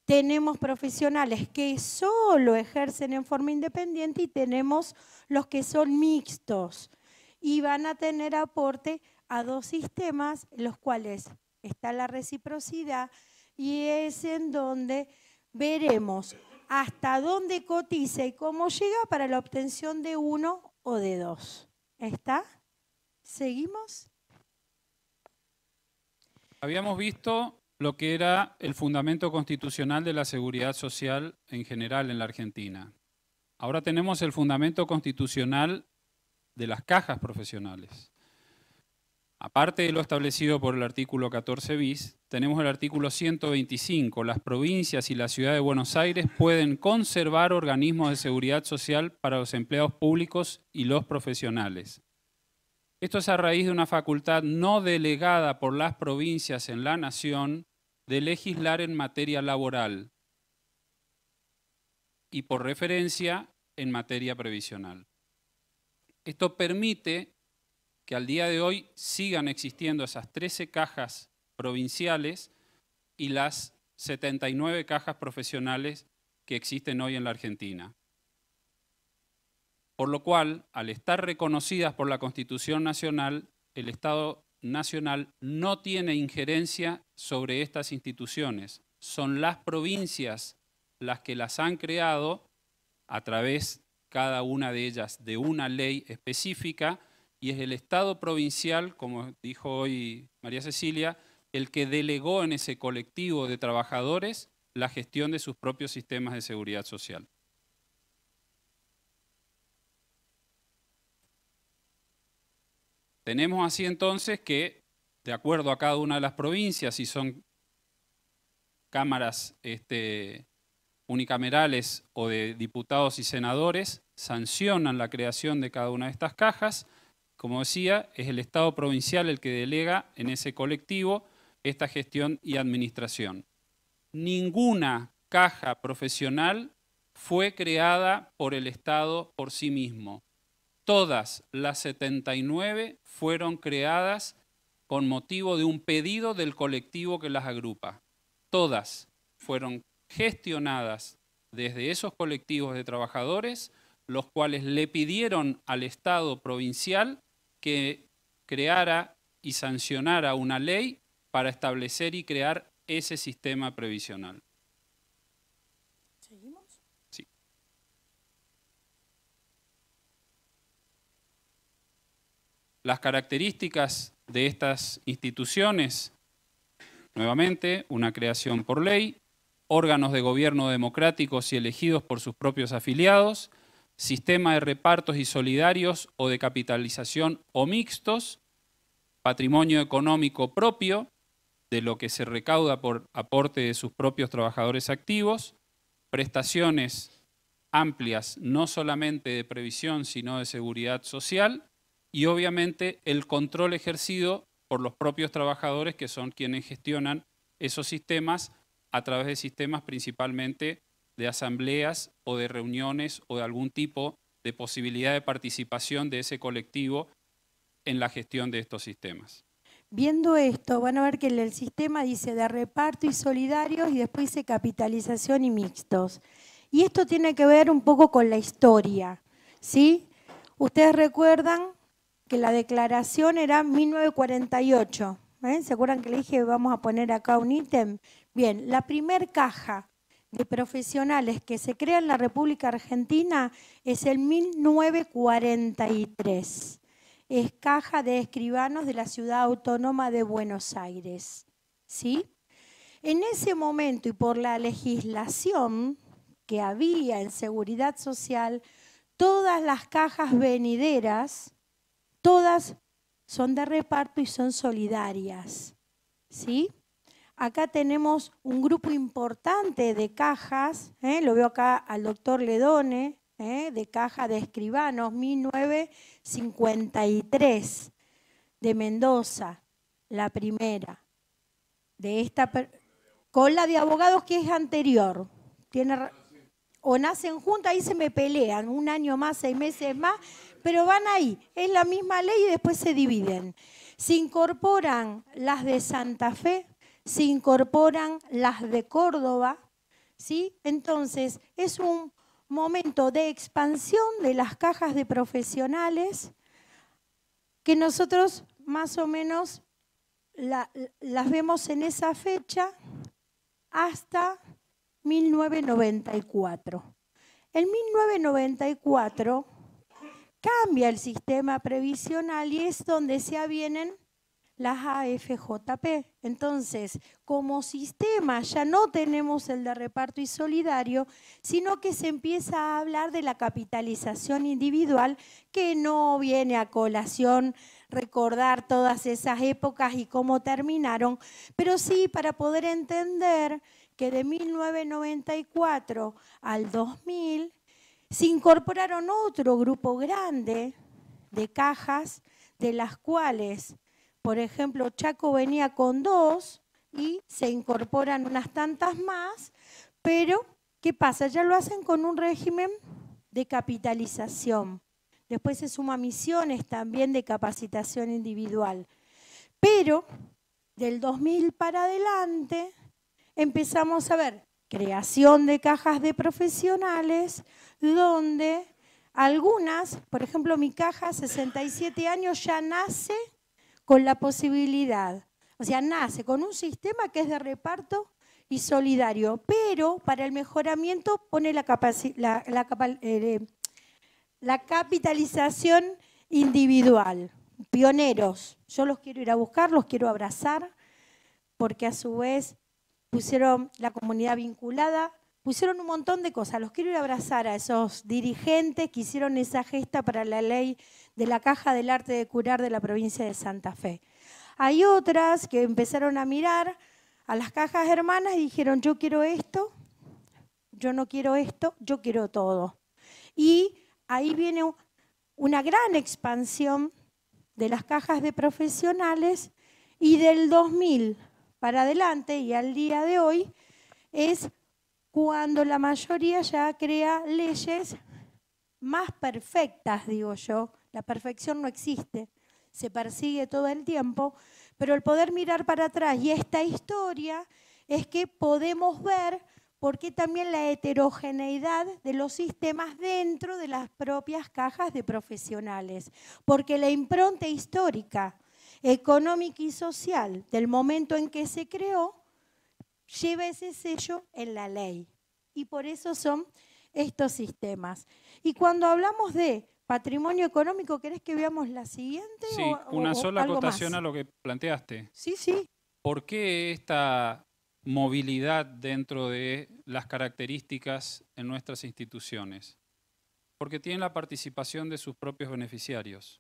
tenemos profesionales que solo ejercen en forma independiente y tenemos los que son mixtos y van a tener aporte a dos sistemas, en los cuales está la reciprocidad y es en donde veremos hasta dónde cotiza y cómo llega para la obtención de uno o de dos. ¿Está? ¿Seguimos? Habíamos visto lo que era el fundamento constitucional de la seguridad social en general en la Argentina. Ahora tenemos el fundamento constitucional de las cajas profesionales. Aparte de lo establecido por el artículo 14 bis, tenemos el artículo 125. Las provincias y la ciudad de Buenos Aires pueden conservar organismos de seguridad social para los empleados públicos y los profesionales. Esto es a raíz de una facultad no delegada por las provincias en la nación de legislar en materia laboral y por referencia en materia previsional. Esto permite que al día de hoy sigan existiendo esas 13 cajas provinciales y las 79 cajas profesionales que existen hoy en la Argentina. Por lo cual, al estar reconocidas por la Constitución Nacional, el Estado Nacional no tiene injerencia sobre estas instituciones. Son las provincias las que las han creado a través cada una de ellas de una ley específica y es el Estado provincial, como dijo hoy María Cecilia, el que delegó en ese colectivo de trabajadores la gestión de sus propios sistemas de seguridad social. Tenemos así entonces que, de acuerdo a cada una de las provincias, si son cámaras este, unicamerales o de diputados y senadores, sancionan la creación de cada una de estas cajas como decía, es el Estado provincial el que delega en ese colectivo esta gestión y administración. Ninguna caja profesional fue creada por el Estado por sí mismo. Todas las 79 fueron creadas con motivo de un pedido del colectivo que las agrupa. Todas fueron gestionadas desde esos colectivos de trabajadores, los cuales le pidieron al Estado provincial que creara y sancionara una ley para establecer y crear ese sistema previsional. ¿Seguimos? Sí. Las características de estas instituciones, nuevamente, una creación por ley, órganos de gobierno democráticos y elegidos por sus propios afiliados, sistema de repartos y solidarios o de capitalización o mixtos, patrimonio económico propio, de lo que se recauda por aporte de sus propios trabajadores activos, prestaciones amplias no solamente de previsión, sino de seguridad social, y obviamente el control ejercido por los propios trabajadores que son quienes gestionan esos sistemas a través de sistemas principalmente de asambleas o de reuniones o de algún tipo de posibilidad de participación de ese colectivo en la gestión de estos sistemas. Viendo esto, van a ver que el sistema dice de reparto y solidarios y después dice capitalización y mixtos. Y esto tiene que ver un poco con la historia, ¿sí? Ustedes recuerdan que la declaración era 1948. ¿eh? ¿Se acuerdan que le dije vamos a poner acá un ítem? Bien, la primer caja de profesionales que se crea en la República Argentina es el 1943. Es Caja de Escribanos de la Ciudad Autónoma de Buenos Aires. ¿Sí? En ese momento y por la legislación que había en seguridad social, todas las cajas venideras, todas son de reparto y son solidarias. ¿Sí? Acá tenemos un grupo importante de cajas, ¿eh? lo veo acá al doctor Ledone, ¿eh? de caja de escribanos, 1953, de Mendoza, la primera. De esta con la de abogados que es anterior. o nacen juntas, ahí se me pelean, un año más, seis meses más, pero van ahí, es la misma ley y después se dividen. Se incorporan las de Santa Fe, se incorporan las de Córdoba, ¿sí? Entonces, es un momento de expansión de las cajas de profesionales que nosotros más o menos las vemos en esa fecha hasta 1994. En 1994 cambia el sistema previsional y es donde se avienen las AFJP. Entonces, como sistema ya no tenemos el de reparto y solidario, sino que se empieza a hablar de la capitalización individual que no viene a colación recordar todas esas épocas y cómo terminaron, pero sí para poder entender que de 1994 al 2000 se incorporaron otro grupo grande de cajas de las cuales por ejemplo, Chaco venía con dos y se incorporan unas tantas más, pero ¿qué pasa? Ya lo hacen con un régimen de capitalización. Después se suma misiones también de capacitación individual. Pero del 2000 para adelante empezamos a ver creación de cajas de profesionales donde algunas, por ejemplo mi caja 67 años ya nace con la posibilidad, o sea, nace con un sistema que es de reparto y solidario, pero para el mejoramiento pone eh, la, capitalización individual. Pioneros, yo los quiero ir a buscar, los quiero abrazar, porque a su vez pusieron la comunidad vinculada, pusieron un montón de cosas. Los quiero ir a abrazar a esos dirigentes que hicieron esa gesta para la ley de la Caja del Arte de Curar de la provincia de Santa Fe. Hay otras que empezaron a mirar a las cajas hermanas y dijeron, yo quiero esto, yo no quiero esto, yo quiero todo. Y ahí viene una gran expansión de las cajas de profesionales y del 2000 para adelante y al día de hoy es cuando la mayoría ya crea leyes más perfectas, digo yo, la perfección no existe, se persigue todo el tiempo, pero el poder mirar para atrás y esta historia es que podemos ver por qué también la heterogeneidad de los sistemas dentro de las propias cajas de profesionales, porque la impronta histórica, económica y social del momento en que se creó lleva ese sello en la ley y por eso son estos sistemas. Y cuando hablamos de Patrimonio económico, ¿querés que veamos la siguiente? Sí, una sola acotación a lo que planteaste. Sí, sí. ¿Por qué esta movilidad dentro de las características en nuestras instituciones? Porque tienen la participación de sus propios beneficiarios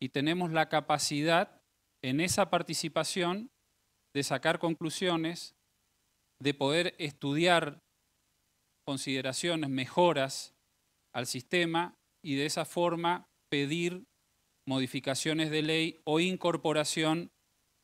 y tenemos la capacidad en esa participación de sacar conclusiones, de poder estudiar consideraciones, mejoras al sistema y de esa forma pedir modificaciones de ley o incorporación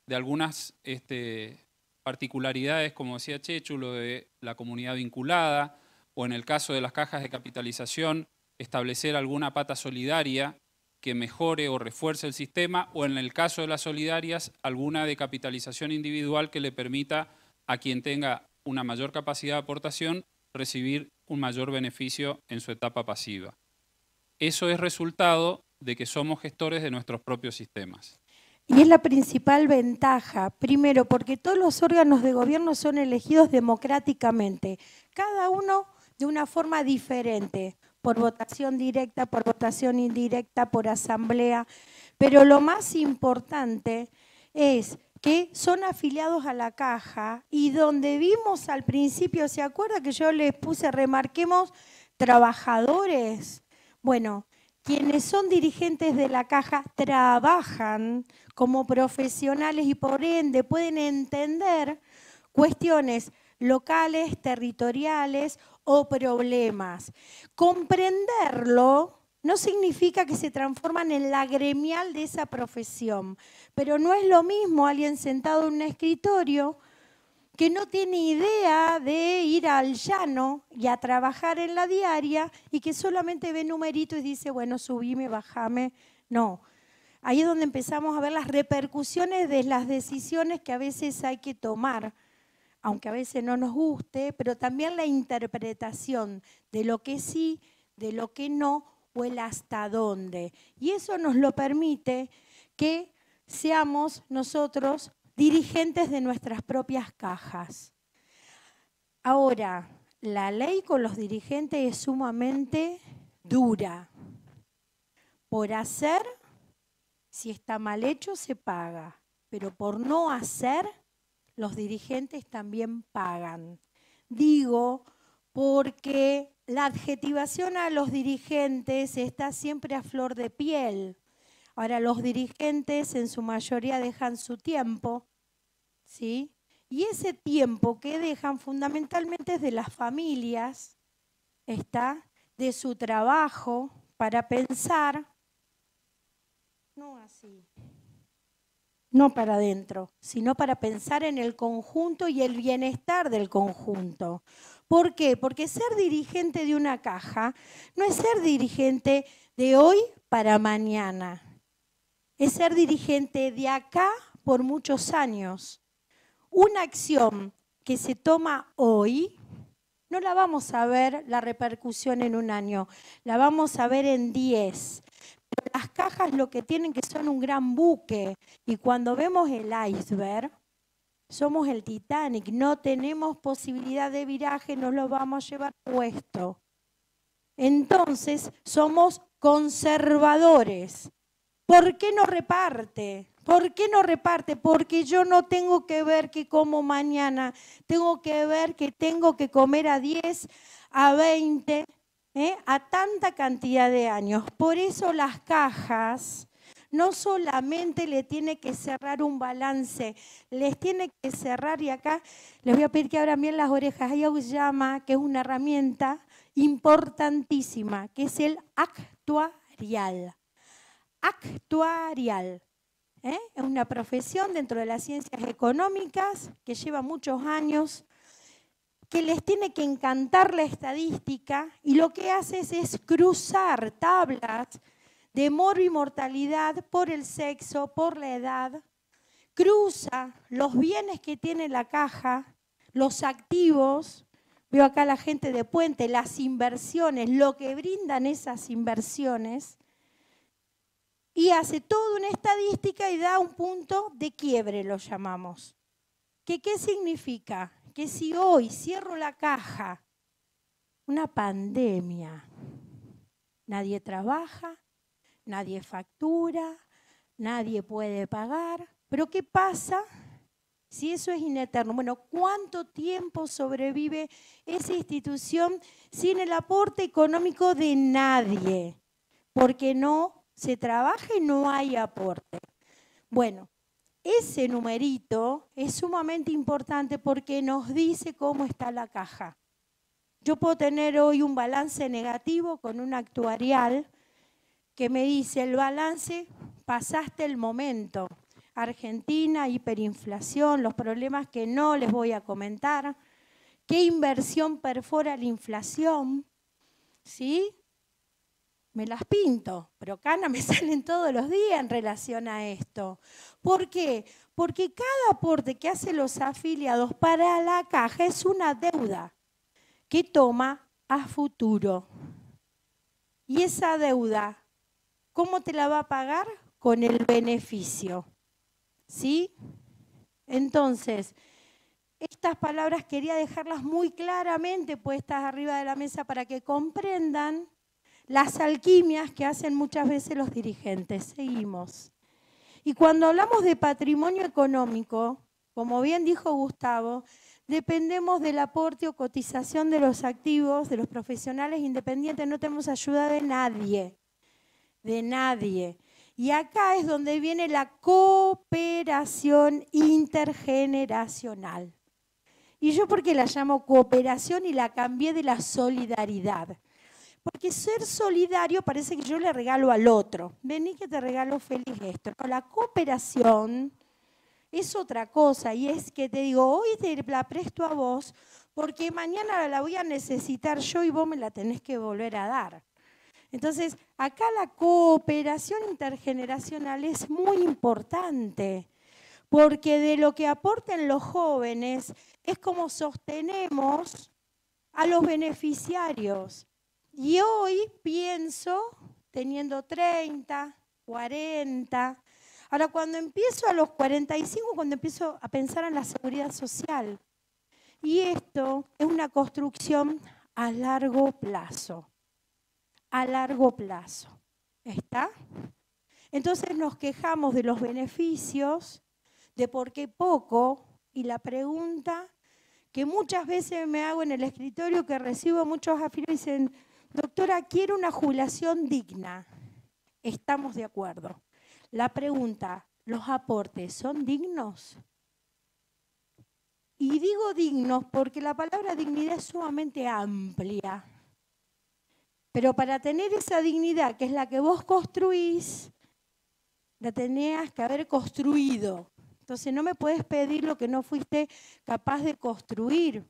de algunas este, particularidades, como decía Chechu, lo de la comunidad vinculada, o en el caso de las cajas de capitalización, establecer alguna pata solidaria que mejore o refuerce el sistema, o en el caso de las solidarias, alguna de capitalización individual que le permita a quien tenga una mayor capacidad de aportación recibir un mayor beneficio en su etapa pasiva eso es resultado de que somos gestores de nuestros propios sistemas. Y es la principal ventaja, primero, porque todos los órganos de gobierno son elegidos democráticamente, cada uno de una forma diferente, por votación directa, por votación indirecta, por asamblea, pero lo más importante es que son afiliados a la caja y donde vimos al principio, ¿se acuerda que yo les puse, remarquemos, trabajadores? Bueno, quienes son dirigentes de la caja trabajan como profesionales y por ende pueden entender cuestiones locales, territoriales o problemas. Comprenderlo no significa que se transforman en la gremial de esa profesión, pero no es lo mismo alguien sentado en un escritorio que no tiene idea de ir al llano y a trabajar en la diaria y que solamente ve numeritos y dice, bueno, subime, bajame. No. Ahí es donde empezamos a ver las repercusiones de las decisiones que a veces hay que tomar, aunque a veces no nos guste, pero también la interpretación de lo que sí, de lo que no o el hasta dónde. Y eso nos lo permite que seamos nosotros dirigentes de nuestras propias cajas. Ahora, la ley con los dirigentes es sumamente dura. Por hacer, si está mal hecho, se paga, pero por no hacer, los dirigentes también pagan. Digo, porque la adjetivación a los dirigentes está siempre a flor de piel. Ahora los dirigentes en su mayoría dejan su tiempo, ¿sí? Y ese tiempo que dejan fundamentalmente es de las familias, está de su trabajo para pensar, no así, no para adentro, sino para pensar en el conjunto y el bienestar del conjunto. ¿Por qué? Porque ser dirigente de una caja no es ser dirigente de hoy para mañana es ser dirigente de acá por muchos años. Una acción que se toma hoy, no la vamos a ver la repercusión en un año, la vamos a ver en 10. Pero las cajas lo que tienen que son un gran buque y cuando vemos el iceberg, somos el Titanic, no tenemos posibilidad de viraje, nos lo vamos a llevar puesto. Entonces somos conservadores ¿Por qué no reparte? ¿Por qué no reparte? Porque yo no tengo que ver que como mañana, tengo que ver que tengo que comer a 10, a 20, ¿eh? a tanta cantidad de años. Por eso las cajas no solamente le tiene que cerrar un balance, les tiene que cerrar, y acá les voy a pedir que abran bien las orejas, hay llama, que es una herramienta importantísima, que es el actuarial actuarial. ¿eh? Es una profesión dentro de las ciencias económicas que lleva muchos años, que les tiene que encantar la estadística y lo que hace es, cruzar tablas de moro y mortalidad por el sexo, por la edad, cruza los bienes que tiene la caja, los activos, veo acá la gente de Puente, las inversiones, lo que brindan esas inversiones, y hace toda una estadística y da un punto de quiebre, lo llamamos. ¿Qué significa? Que si hoy cierro la caja, una pandemia, nadie trabaja, nadie factura, nadie puede pagar, pero ¿qué pasa si eso es ineterno? Bueno, ¿cuánto tiempo sobrevive esa institución sin el aporte económico de nadie? Porque no se y no hay aporte. Bueno, ese numerito es sumamente importante porque nos dice cómo está la caja. Yo puedo tener hoy un balance negativo con un actuarial que me dice el balance, pasaste el momento. Argentina, hiperinflación, los problemas que no les voy a comentar, qué inversión perfora la inflación, ¿sí? me las pinto, pero cana me salen todos los días en relación a esto. ¿Por qué? Porque cada aporte que hacen los afiliados para la caja es una deuda que toma a futuro. Y esa deuda, ¿cómo te la va a pagar? Con el beneficio. ¿Sí? Entonces, estas palabras quería dejarlas muy claramente puestas arriba de la mesa para que comprendan las alquimias que hacen muchas veces los dirigentes. Seguimos. Y cuando hablamos de patrimonio económico, como bien dijo Gustavo, dependemos del aporte o cotización de los activos, de los profesionales independientes, no tenemos ayuda de nadie, de nadie. Y acá es donde viene la cooperación intergeneracional. ¿Y yo porque la llamo cooperación y la cambié de la solidaridad? Porque ser solidario parece que yo le regalo al otro. Vení que te regalo feliz esto. la cooperación es otra cosa y es que te digo, hoy te la presto a vos porque mañana la voy a necesitar yo y vos me la tenés que volver a dar. Entonces, acá la cooperación intergeneracional es muy importante porque de lo que aporten los jóvenes es como sostenemos a los beneficiarios. Y hoy pienso, teniendo 30, 40, ahora cuando empiezo a los 45, cuando empiezo a pensar en la seguridad social, y esto es una construcción a largo plazo, a largo plazo. ¿Está? Entonces nos quejamos de los beneficios, de por qué poco, y la pregunta que muchas veces me hago en el escritorio que recibo muchos afiliados dicen, Doctora, quiero una jubilación digna. Estamos de acuerdo. La pregunta, ¿los aportes son dignos? Y digo dignos porque la palabra dignidad es sumamente amplia. Pero para tener esa dignidad, que es la que vos construís, la tenías que haber construido. Entonces no me puedes pedir lo que no fuiste capaz de construir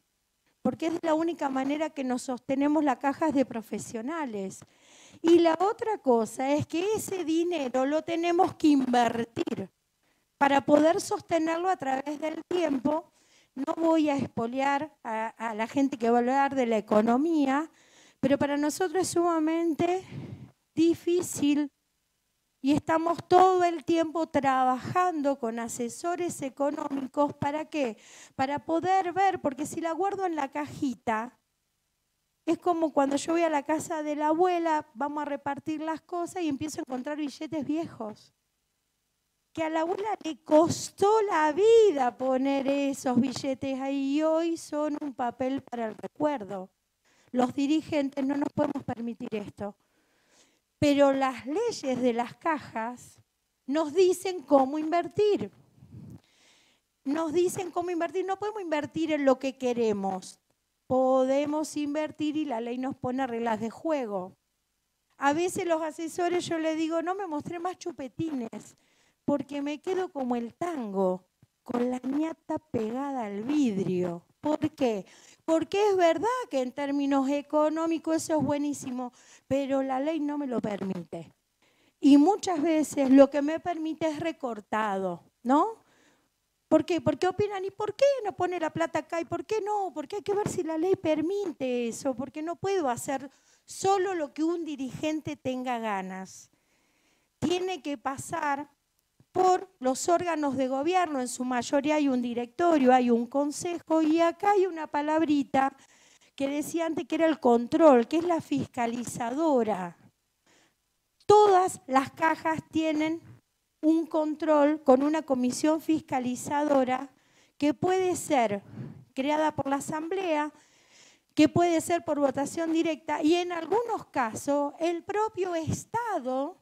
porque es la única manera que nos sostenemos las cajas de profesionales. Y la otra cosa es que ese dinero lo tenemos que invertir para poder sostenerlo a través del tiempo. No voy a espolear a, a la gente que va a hablar de la economía, pero para nosotros es sumamente difícil y estamos todo el tiempo trabajando con asesores económicos. ¿Para qué? Para poder ver, porque si la guardo en la cajita, es como cuando yo voy a la casa de la abuela, vamos a repartir las cosas y empiezo a encontrar billetes viejos. Que a la abuela le costó la vida poner esos billetes ahí y hoy son un papel para el recuerdo. Los dirigentes no nos podemos permitir esto. Pero las leyes de las cajas nos dicen cómo invertir. Nos dicen cómo invertir. No podemos invertir en lo que queremos. Podemos invertir y la ley nos pone reglas de juego. A veces los asesores yo les digo, no me mostré más chupetines, porque me quedo como el tango, con la ñata pegada al vidrio. ¿Por qué? Porque es verdad que en términos económicos eso es buenísimo, pero la ley no me lo permite. Y muchas veces lo que me permite es recortado, ¿no? ¿Por qué? ¿Por qué opinan? ¿Y por qué no pone la plata acá? ¿Y por qué no? Porque hay que ver si la ley permite eso, porque no puedo hacer solo lo que un dirigente tenga ganas. Tiene que pasar por los órganos de gobierno, en su mayoría hay un directorio, hay un consejo, y acá hay una palabrita que decía antes que era el control, que es la fiscalizadora. Todas las cajas tienen un control con una comisión fiscalizadora que puede ser creada por la Asamblea, que puede ser por votación directa y en algunos casos el propio Estado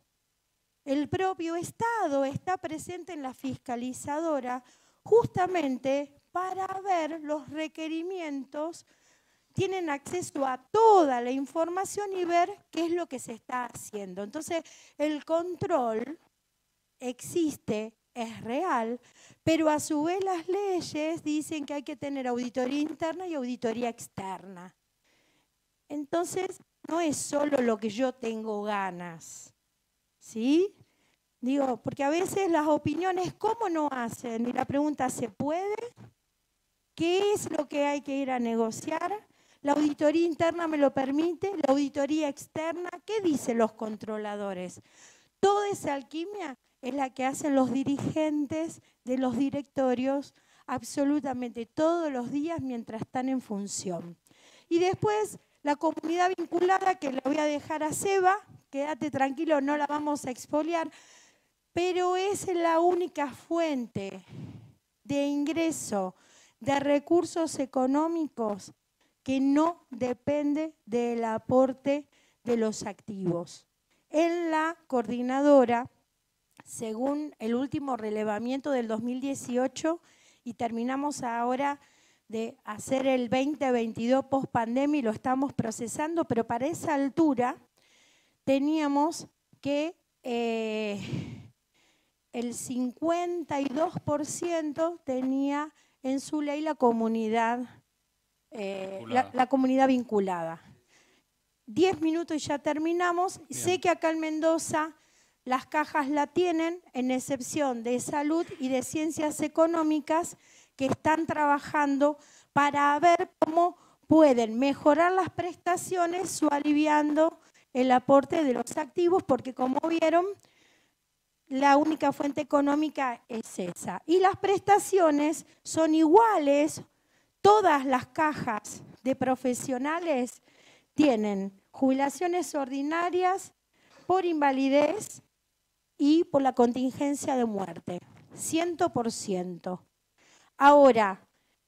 el propio Estado está presente en la fiscalizadora justamente para ver los requerimientos, tienen acceso a toda la información y ver qué es lo que se está haciendo. Entonces, el control existe, es real, pero a su vez las leyes dicen que hay que tener auditoría interna y auditoría externa. Entonces, no es solo lo que yo tengo ganas, ¿Sí? Digo, porque a veces las opiniones, ¿cómo no hacen? Y la pregunta, ¿se puede? ¿Qué es lo que hay que ir a negociar? ¿La auditoría interna me lo permite? ¿La auditoría externa? ¿Qué dicen los controladores? Toda esa alquimia es la que hacen los dirigentes de los directorios absolutamente todos los días mientras están en función. Y después la comunidad vinculada, que la voy a dejar a Seba, quédate tranquilo, no la vamos a exfoliar, pero es la única fuente de ingreso, de recursos económicos que no depende del aporte de los activos. En la coordinadora, según el último relevamiento del 2018, y terminamos ahora de hacer el 2022 post pandemia y lo estamos procesando, pero para esa altura teníamos que eh, el 52% tenía en su ley la comunidad, eh, la, comunidad vinculada. Diez minutos y ya terminamos. Sé que acá en Mendoza las cajas la tienen, en excepción de salud y de ciencias económicas, que están trabajando para ver cómo pueden mejorar las prestaciones su aliviando el aporte de los activos, porque como vieron, la única fuente económica es esa. Y las prestaciones son iguales, todas las cajas de profesionales tienen jubilaciones ordinarias por invalidez y por la contingencia de muerte, 100%. Ahora,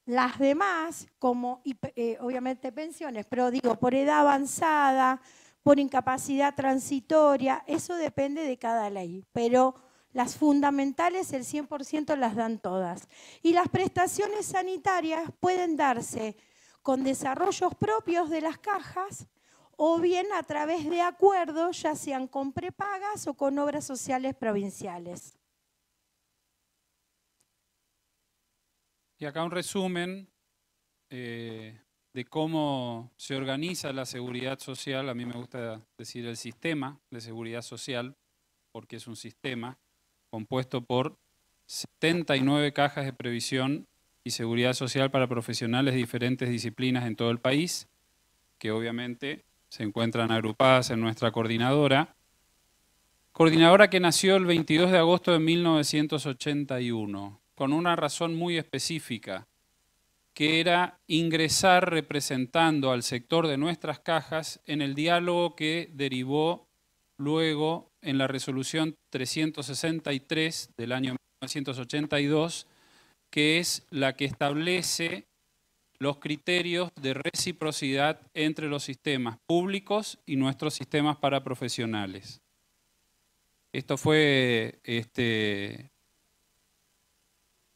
las demás, como eh, obviamente pensiones, pero digo, por edad avanzada, por incapacidad transitoria, eso depende de cada ley, pero las fundamentales el 100% las dan todas. Y las prestaciones sanitarias pueden darse con desarrollos propios de las cajas o bien a través de acuerdos, ya sean con prepagas o con obras sociales provinciales. Y acá un resumen eh, de cómo se organiza la seguridad social. A mí me gusta decir el sistema de seguridad social, porque es un sistema compuesto por 79 cajas de previsión y seguridad social para profesionales de diferentes disciplinas en todo el país, que obviamente se encuentran agrupadas en nuestra coordinadora. Coordinadora que nació el 22 de agosto de 1981, con una razón muy específica que era ingresar representando al sector de nuestras cajas en el diálogo que derivó luego en la resolución 363 del año 1982, que es la que establece los criterios de reciprocidad entre los sistemas públicos y nuestros sistemas para profesionales. Esto fue este,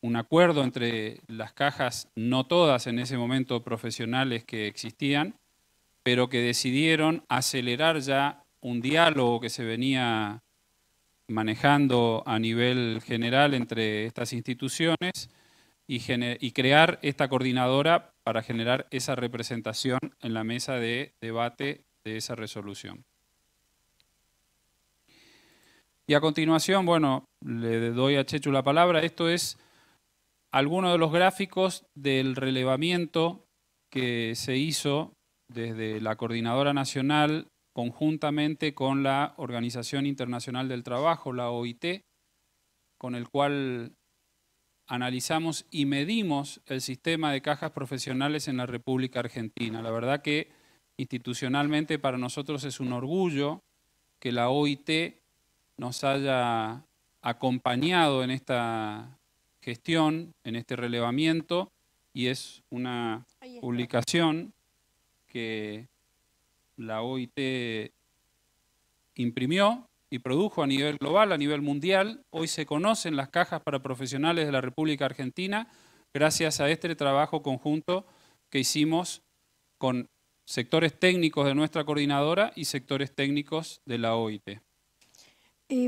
un acuerdo entre las cajas, no todas en ese momento profesionales que existían, pero que decidieron acelerar ya un diálogo que se venía manejando a nivel general entre estas instituciones y, crear esta coordinadora para generar esa representación en la mesa de debate de esa resolución. Y a continuación, bueno, le doy a Chechu la palabra. Esto es algunos de los gráficos del relevamiento que se hizo desde la Coordinadora Nacional conjuntamente con la Organización Internacional del Trabajo, la OIT, con el cual analizamos y medimos el sistema de cajas profesionales en la República Argentina. La verdad que institucionalmente para nosotros es un orgullo que la OIT nos haya acompañado en esta gestión, en este relevamiento, y es una publicación que la OIT imprimió y produjo a nivel global, a nivel mundial. Hoy se conocen las cajas para profesionales de la República Argentina gracias a este trabajo conjunto que hicimos con sectores técnicos de nuestra coordinadora y sectores técnicos de la OIT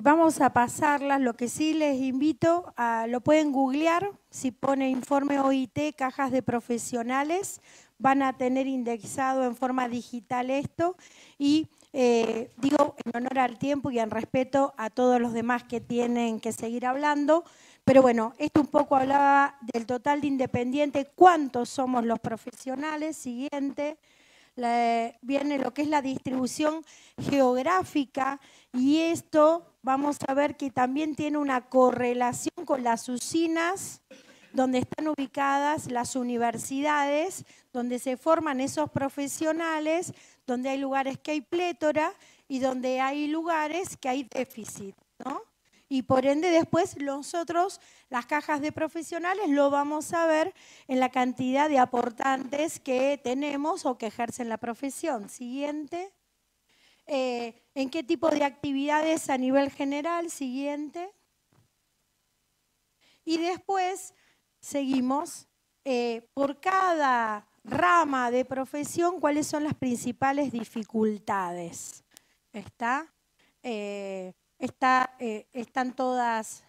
vamos a pasarlas, lo que sí les invito, a, lo pueden googlear, si pone informe OIT, cajas de profesionales, van a tener indexado en forma digital esto y eh, digo en honor al tiempo y en respeto a todos los demás que tienen que seguir hablando, pero bueno, esto un poco hablaba del total de independiente, cuántos somos los profesionales, siguiente viene lo que es la distribución geográfica y esto vamos a ver que también tiene una correlación con las usinas donde están ubicadas las universidades, donde se forman esos profesionales, donde hay lugares que hay plétora y donde hay lugares que hay déficit. ¿no? y por ende después nosotros, las cajas de profesionales, lo vamos a ver en la cantidad de aportantes que tenemos o que ejercen la profesión. Siguiente. Eh, ¿En qué tipo de actividades a nivel general? Siguiente. Y después seguimos eh, por cada rama de profesión, cuáles son las principales dificultades. ¿Está? Eh, eh, están todas,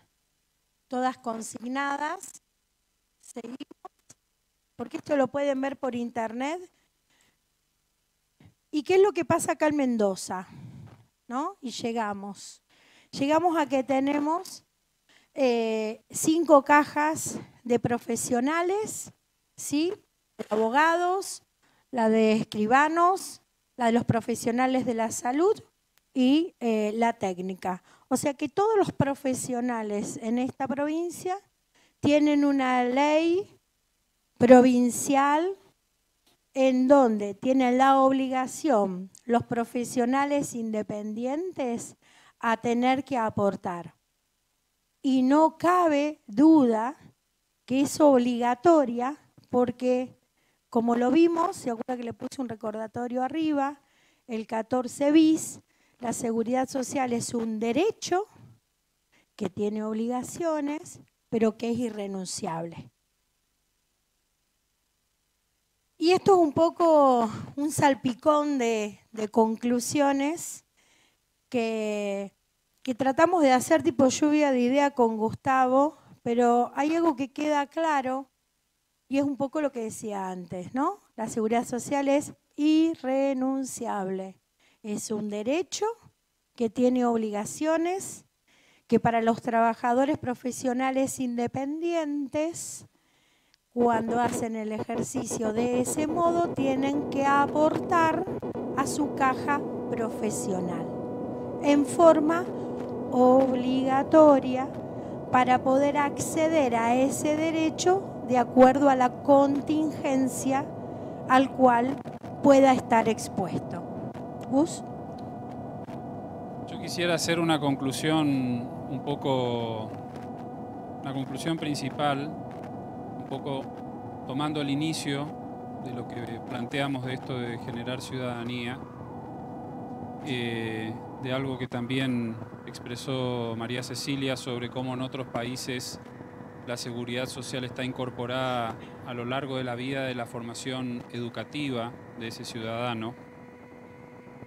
todas consignadas. Seguimos, porque esto lo pueden ver por internet. ¿Y qué es lo que pasa acá en Mendoza? ¿No? Y llegamos. Llegamos a que tenemos eh, cinco cajas de profesionales, ¿sí? De abogados, la de escribanos, la de los profesionales de la salud y eh, la técnica. O sea que todos los profesionales en esta provincia tienen una ley provincial en donde tienen la obligación los profesionales independientes a tener que aportar. Y no cabe duda que es obligatoria porque, como lo vimos, se acuerda que le puse un recordatorio arriba, el 14 bis, la seguridad social es un derecho que tiene obligaciones, pero que es irrenunciable. Y esto es un poco un salpicón de, conclusiones que, que tratamos de hacer tipo lluvia de idea con Gustavo, pero hay algo que queda claro y es un poco lo que decía antes, ¿no? La seguridad social es irrenunciable es un derecho que tiene obligaciones, que para los trabajadores profesionales independientes, cuando hacen el ejercicio de ese modo, tienen que aportar a su caja profesional en forma obligatoria para poder acceder a ese derecho de acuerdo a la contingencia al cual pueda estar expuesto. Yo quisiera hacer una conclusión un poco, una conclusión principal, un poco tomando el inicio de lo que planteamos de esto de generar ciudadanía, eh, de algo que también expresó María Cecilia sobre cómo en otros países la seguridad social está incorporada a lo largo de la vida de la formación educativa de ese ciudadano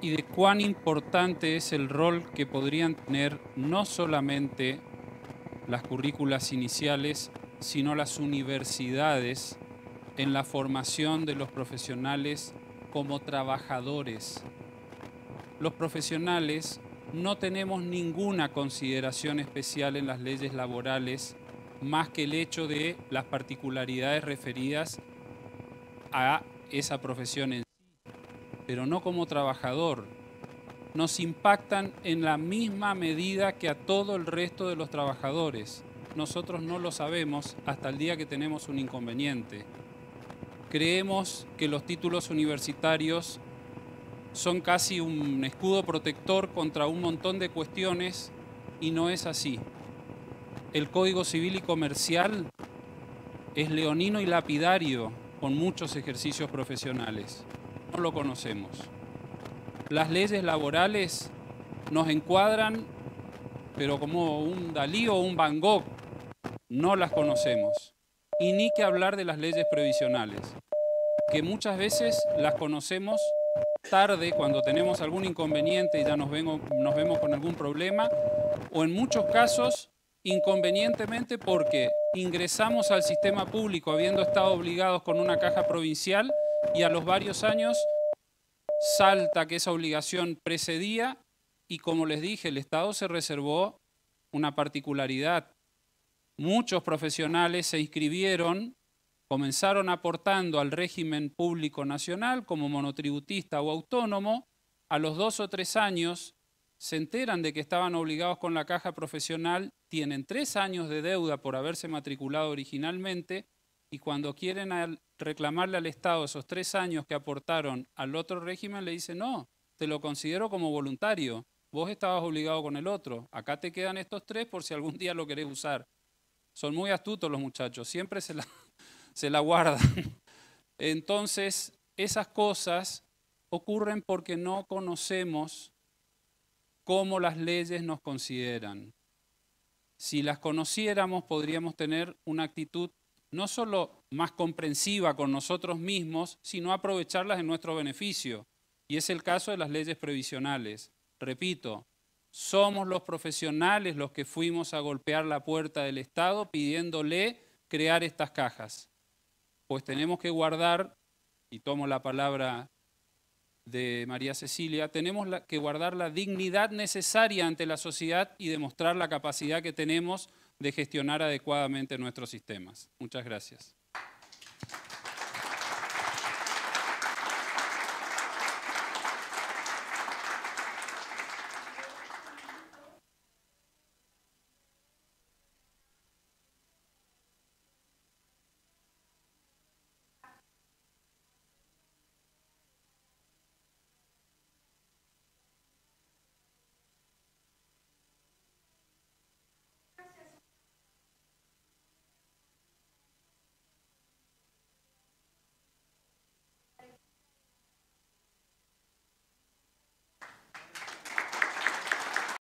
y de cuán importante es el rol que podrían tener no solamente las currículas iniciales, sino las universidades en la formación de los profesionales como trabajadores. Los profesionales no tenemos ninguna consideración especial en las leyes laborales más que el hecho de las particularidades referidas a esa profesión en pero no como trabajador, nos impactan en la misma medida que a todo el resto de los trabajadores. Nosotros no lo sabemos hasta el día que tenemos un inconveniente. Creemos que los títulos universitarios son casi un escudo protector contra un montón de cuestiones y no es así. El Código Civil y Comercial es leonino y lapidario con muchos ejercicios profesionales no lo conocemos. Las leyes laborales nos encuadran, pero como un Dalí o un Van Gogh, no las conocemos. Y ni que hablar de las leyes previsionales, que muchas veces las conocemos tarde cuando tenemos algún inconveniente y ya nos, nos vemos con algún problema, o en muchos casos inconvenientemente porque ingresamos al sistema público habiendo estado obligados con una caja provincial y a los varios años salta que esa obligación precedía y como les dije, el Estado se reservó una particularidad. Muchos profesionales se inscribieron, comenzaron aportando al régimen público nacional como monotributista o autónomo, a los dos o tres años se enteran de que estaban obligados con la caja profesional, tienen tres años de deuda por haberse matriculado originalmente y cuando quieren reclamarle al Estado esos tres años que aportaron al otro régimen, le dice, no, te lo considero como voluntario, vos estabas obligado con el otro, acá te quedan estos tres por si algún día lo querés usar. Son muy astutos los muchachos, siempre se la, se la guardan. Entonces, esas cosas ocurren porque no conocemos cómo las leyes nos consideran. Si las conociéramos, podríamos tener una actitud no solo más comprensiva con nosotros mismos, sino aprovecharlas en nuestro beneficio. Y es el caso de las leyes previsionales. Repito, somos los profesionales los que fuimos a golpear la puerta del Estado pidiéndole crear estas cajas. Pues tenemos que guardar, y tomo la palabra de María Cecilia, tenemos que guardar la dignidad necesaria ante la sociedad y demostrar la capacidad que tenemos de gestionar adecuadamente nuestros sistemas. Muchas gracias.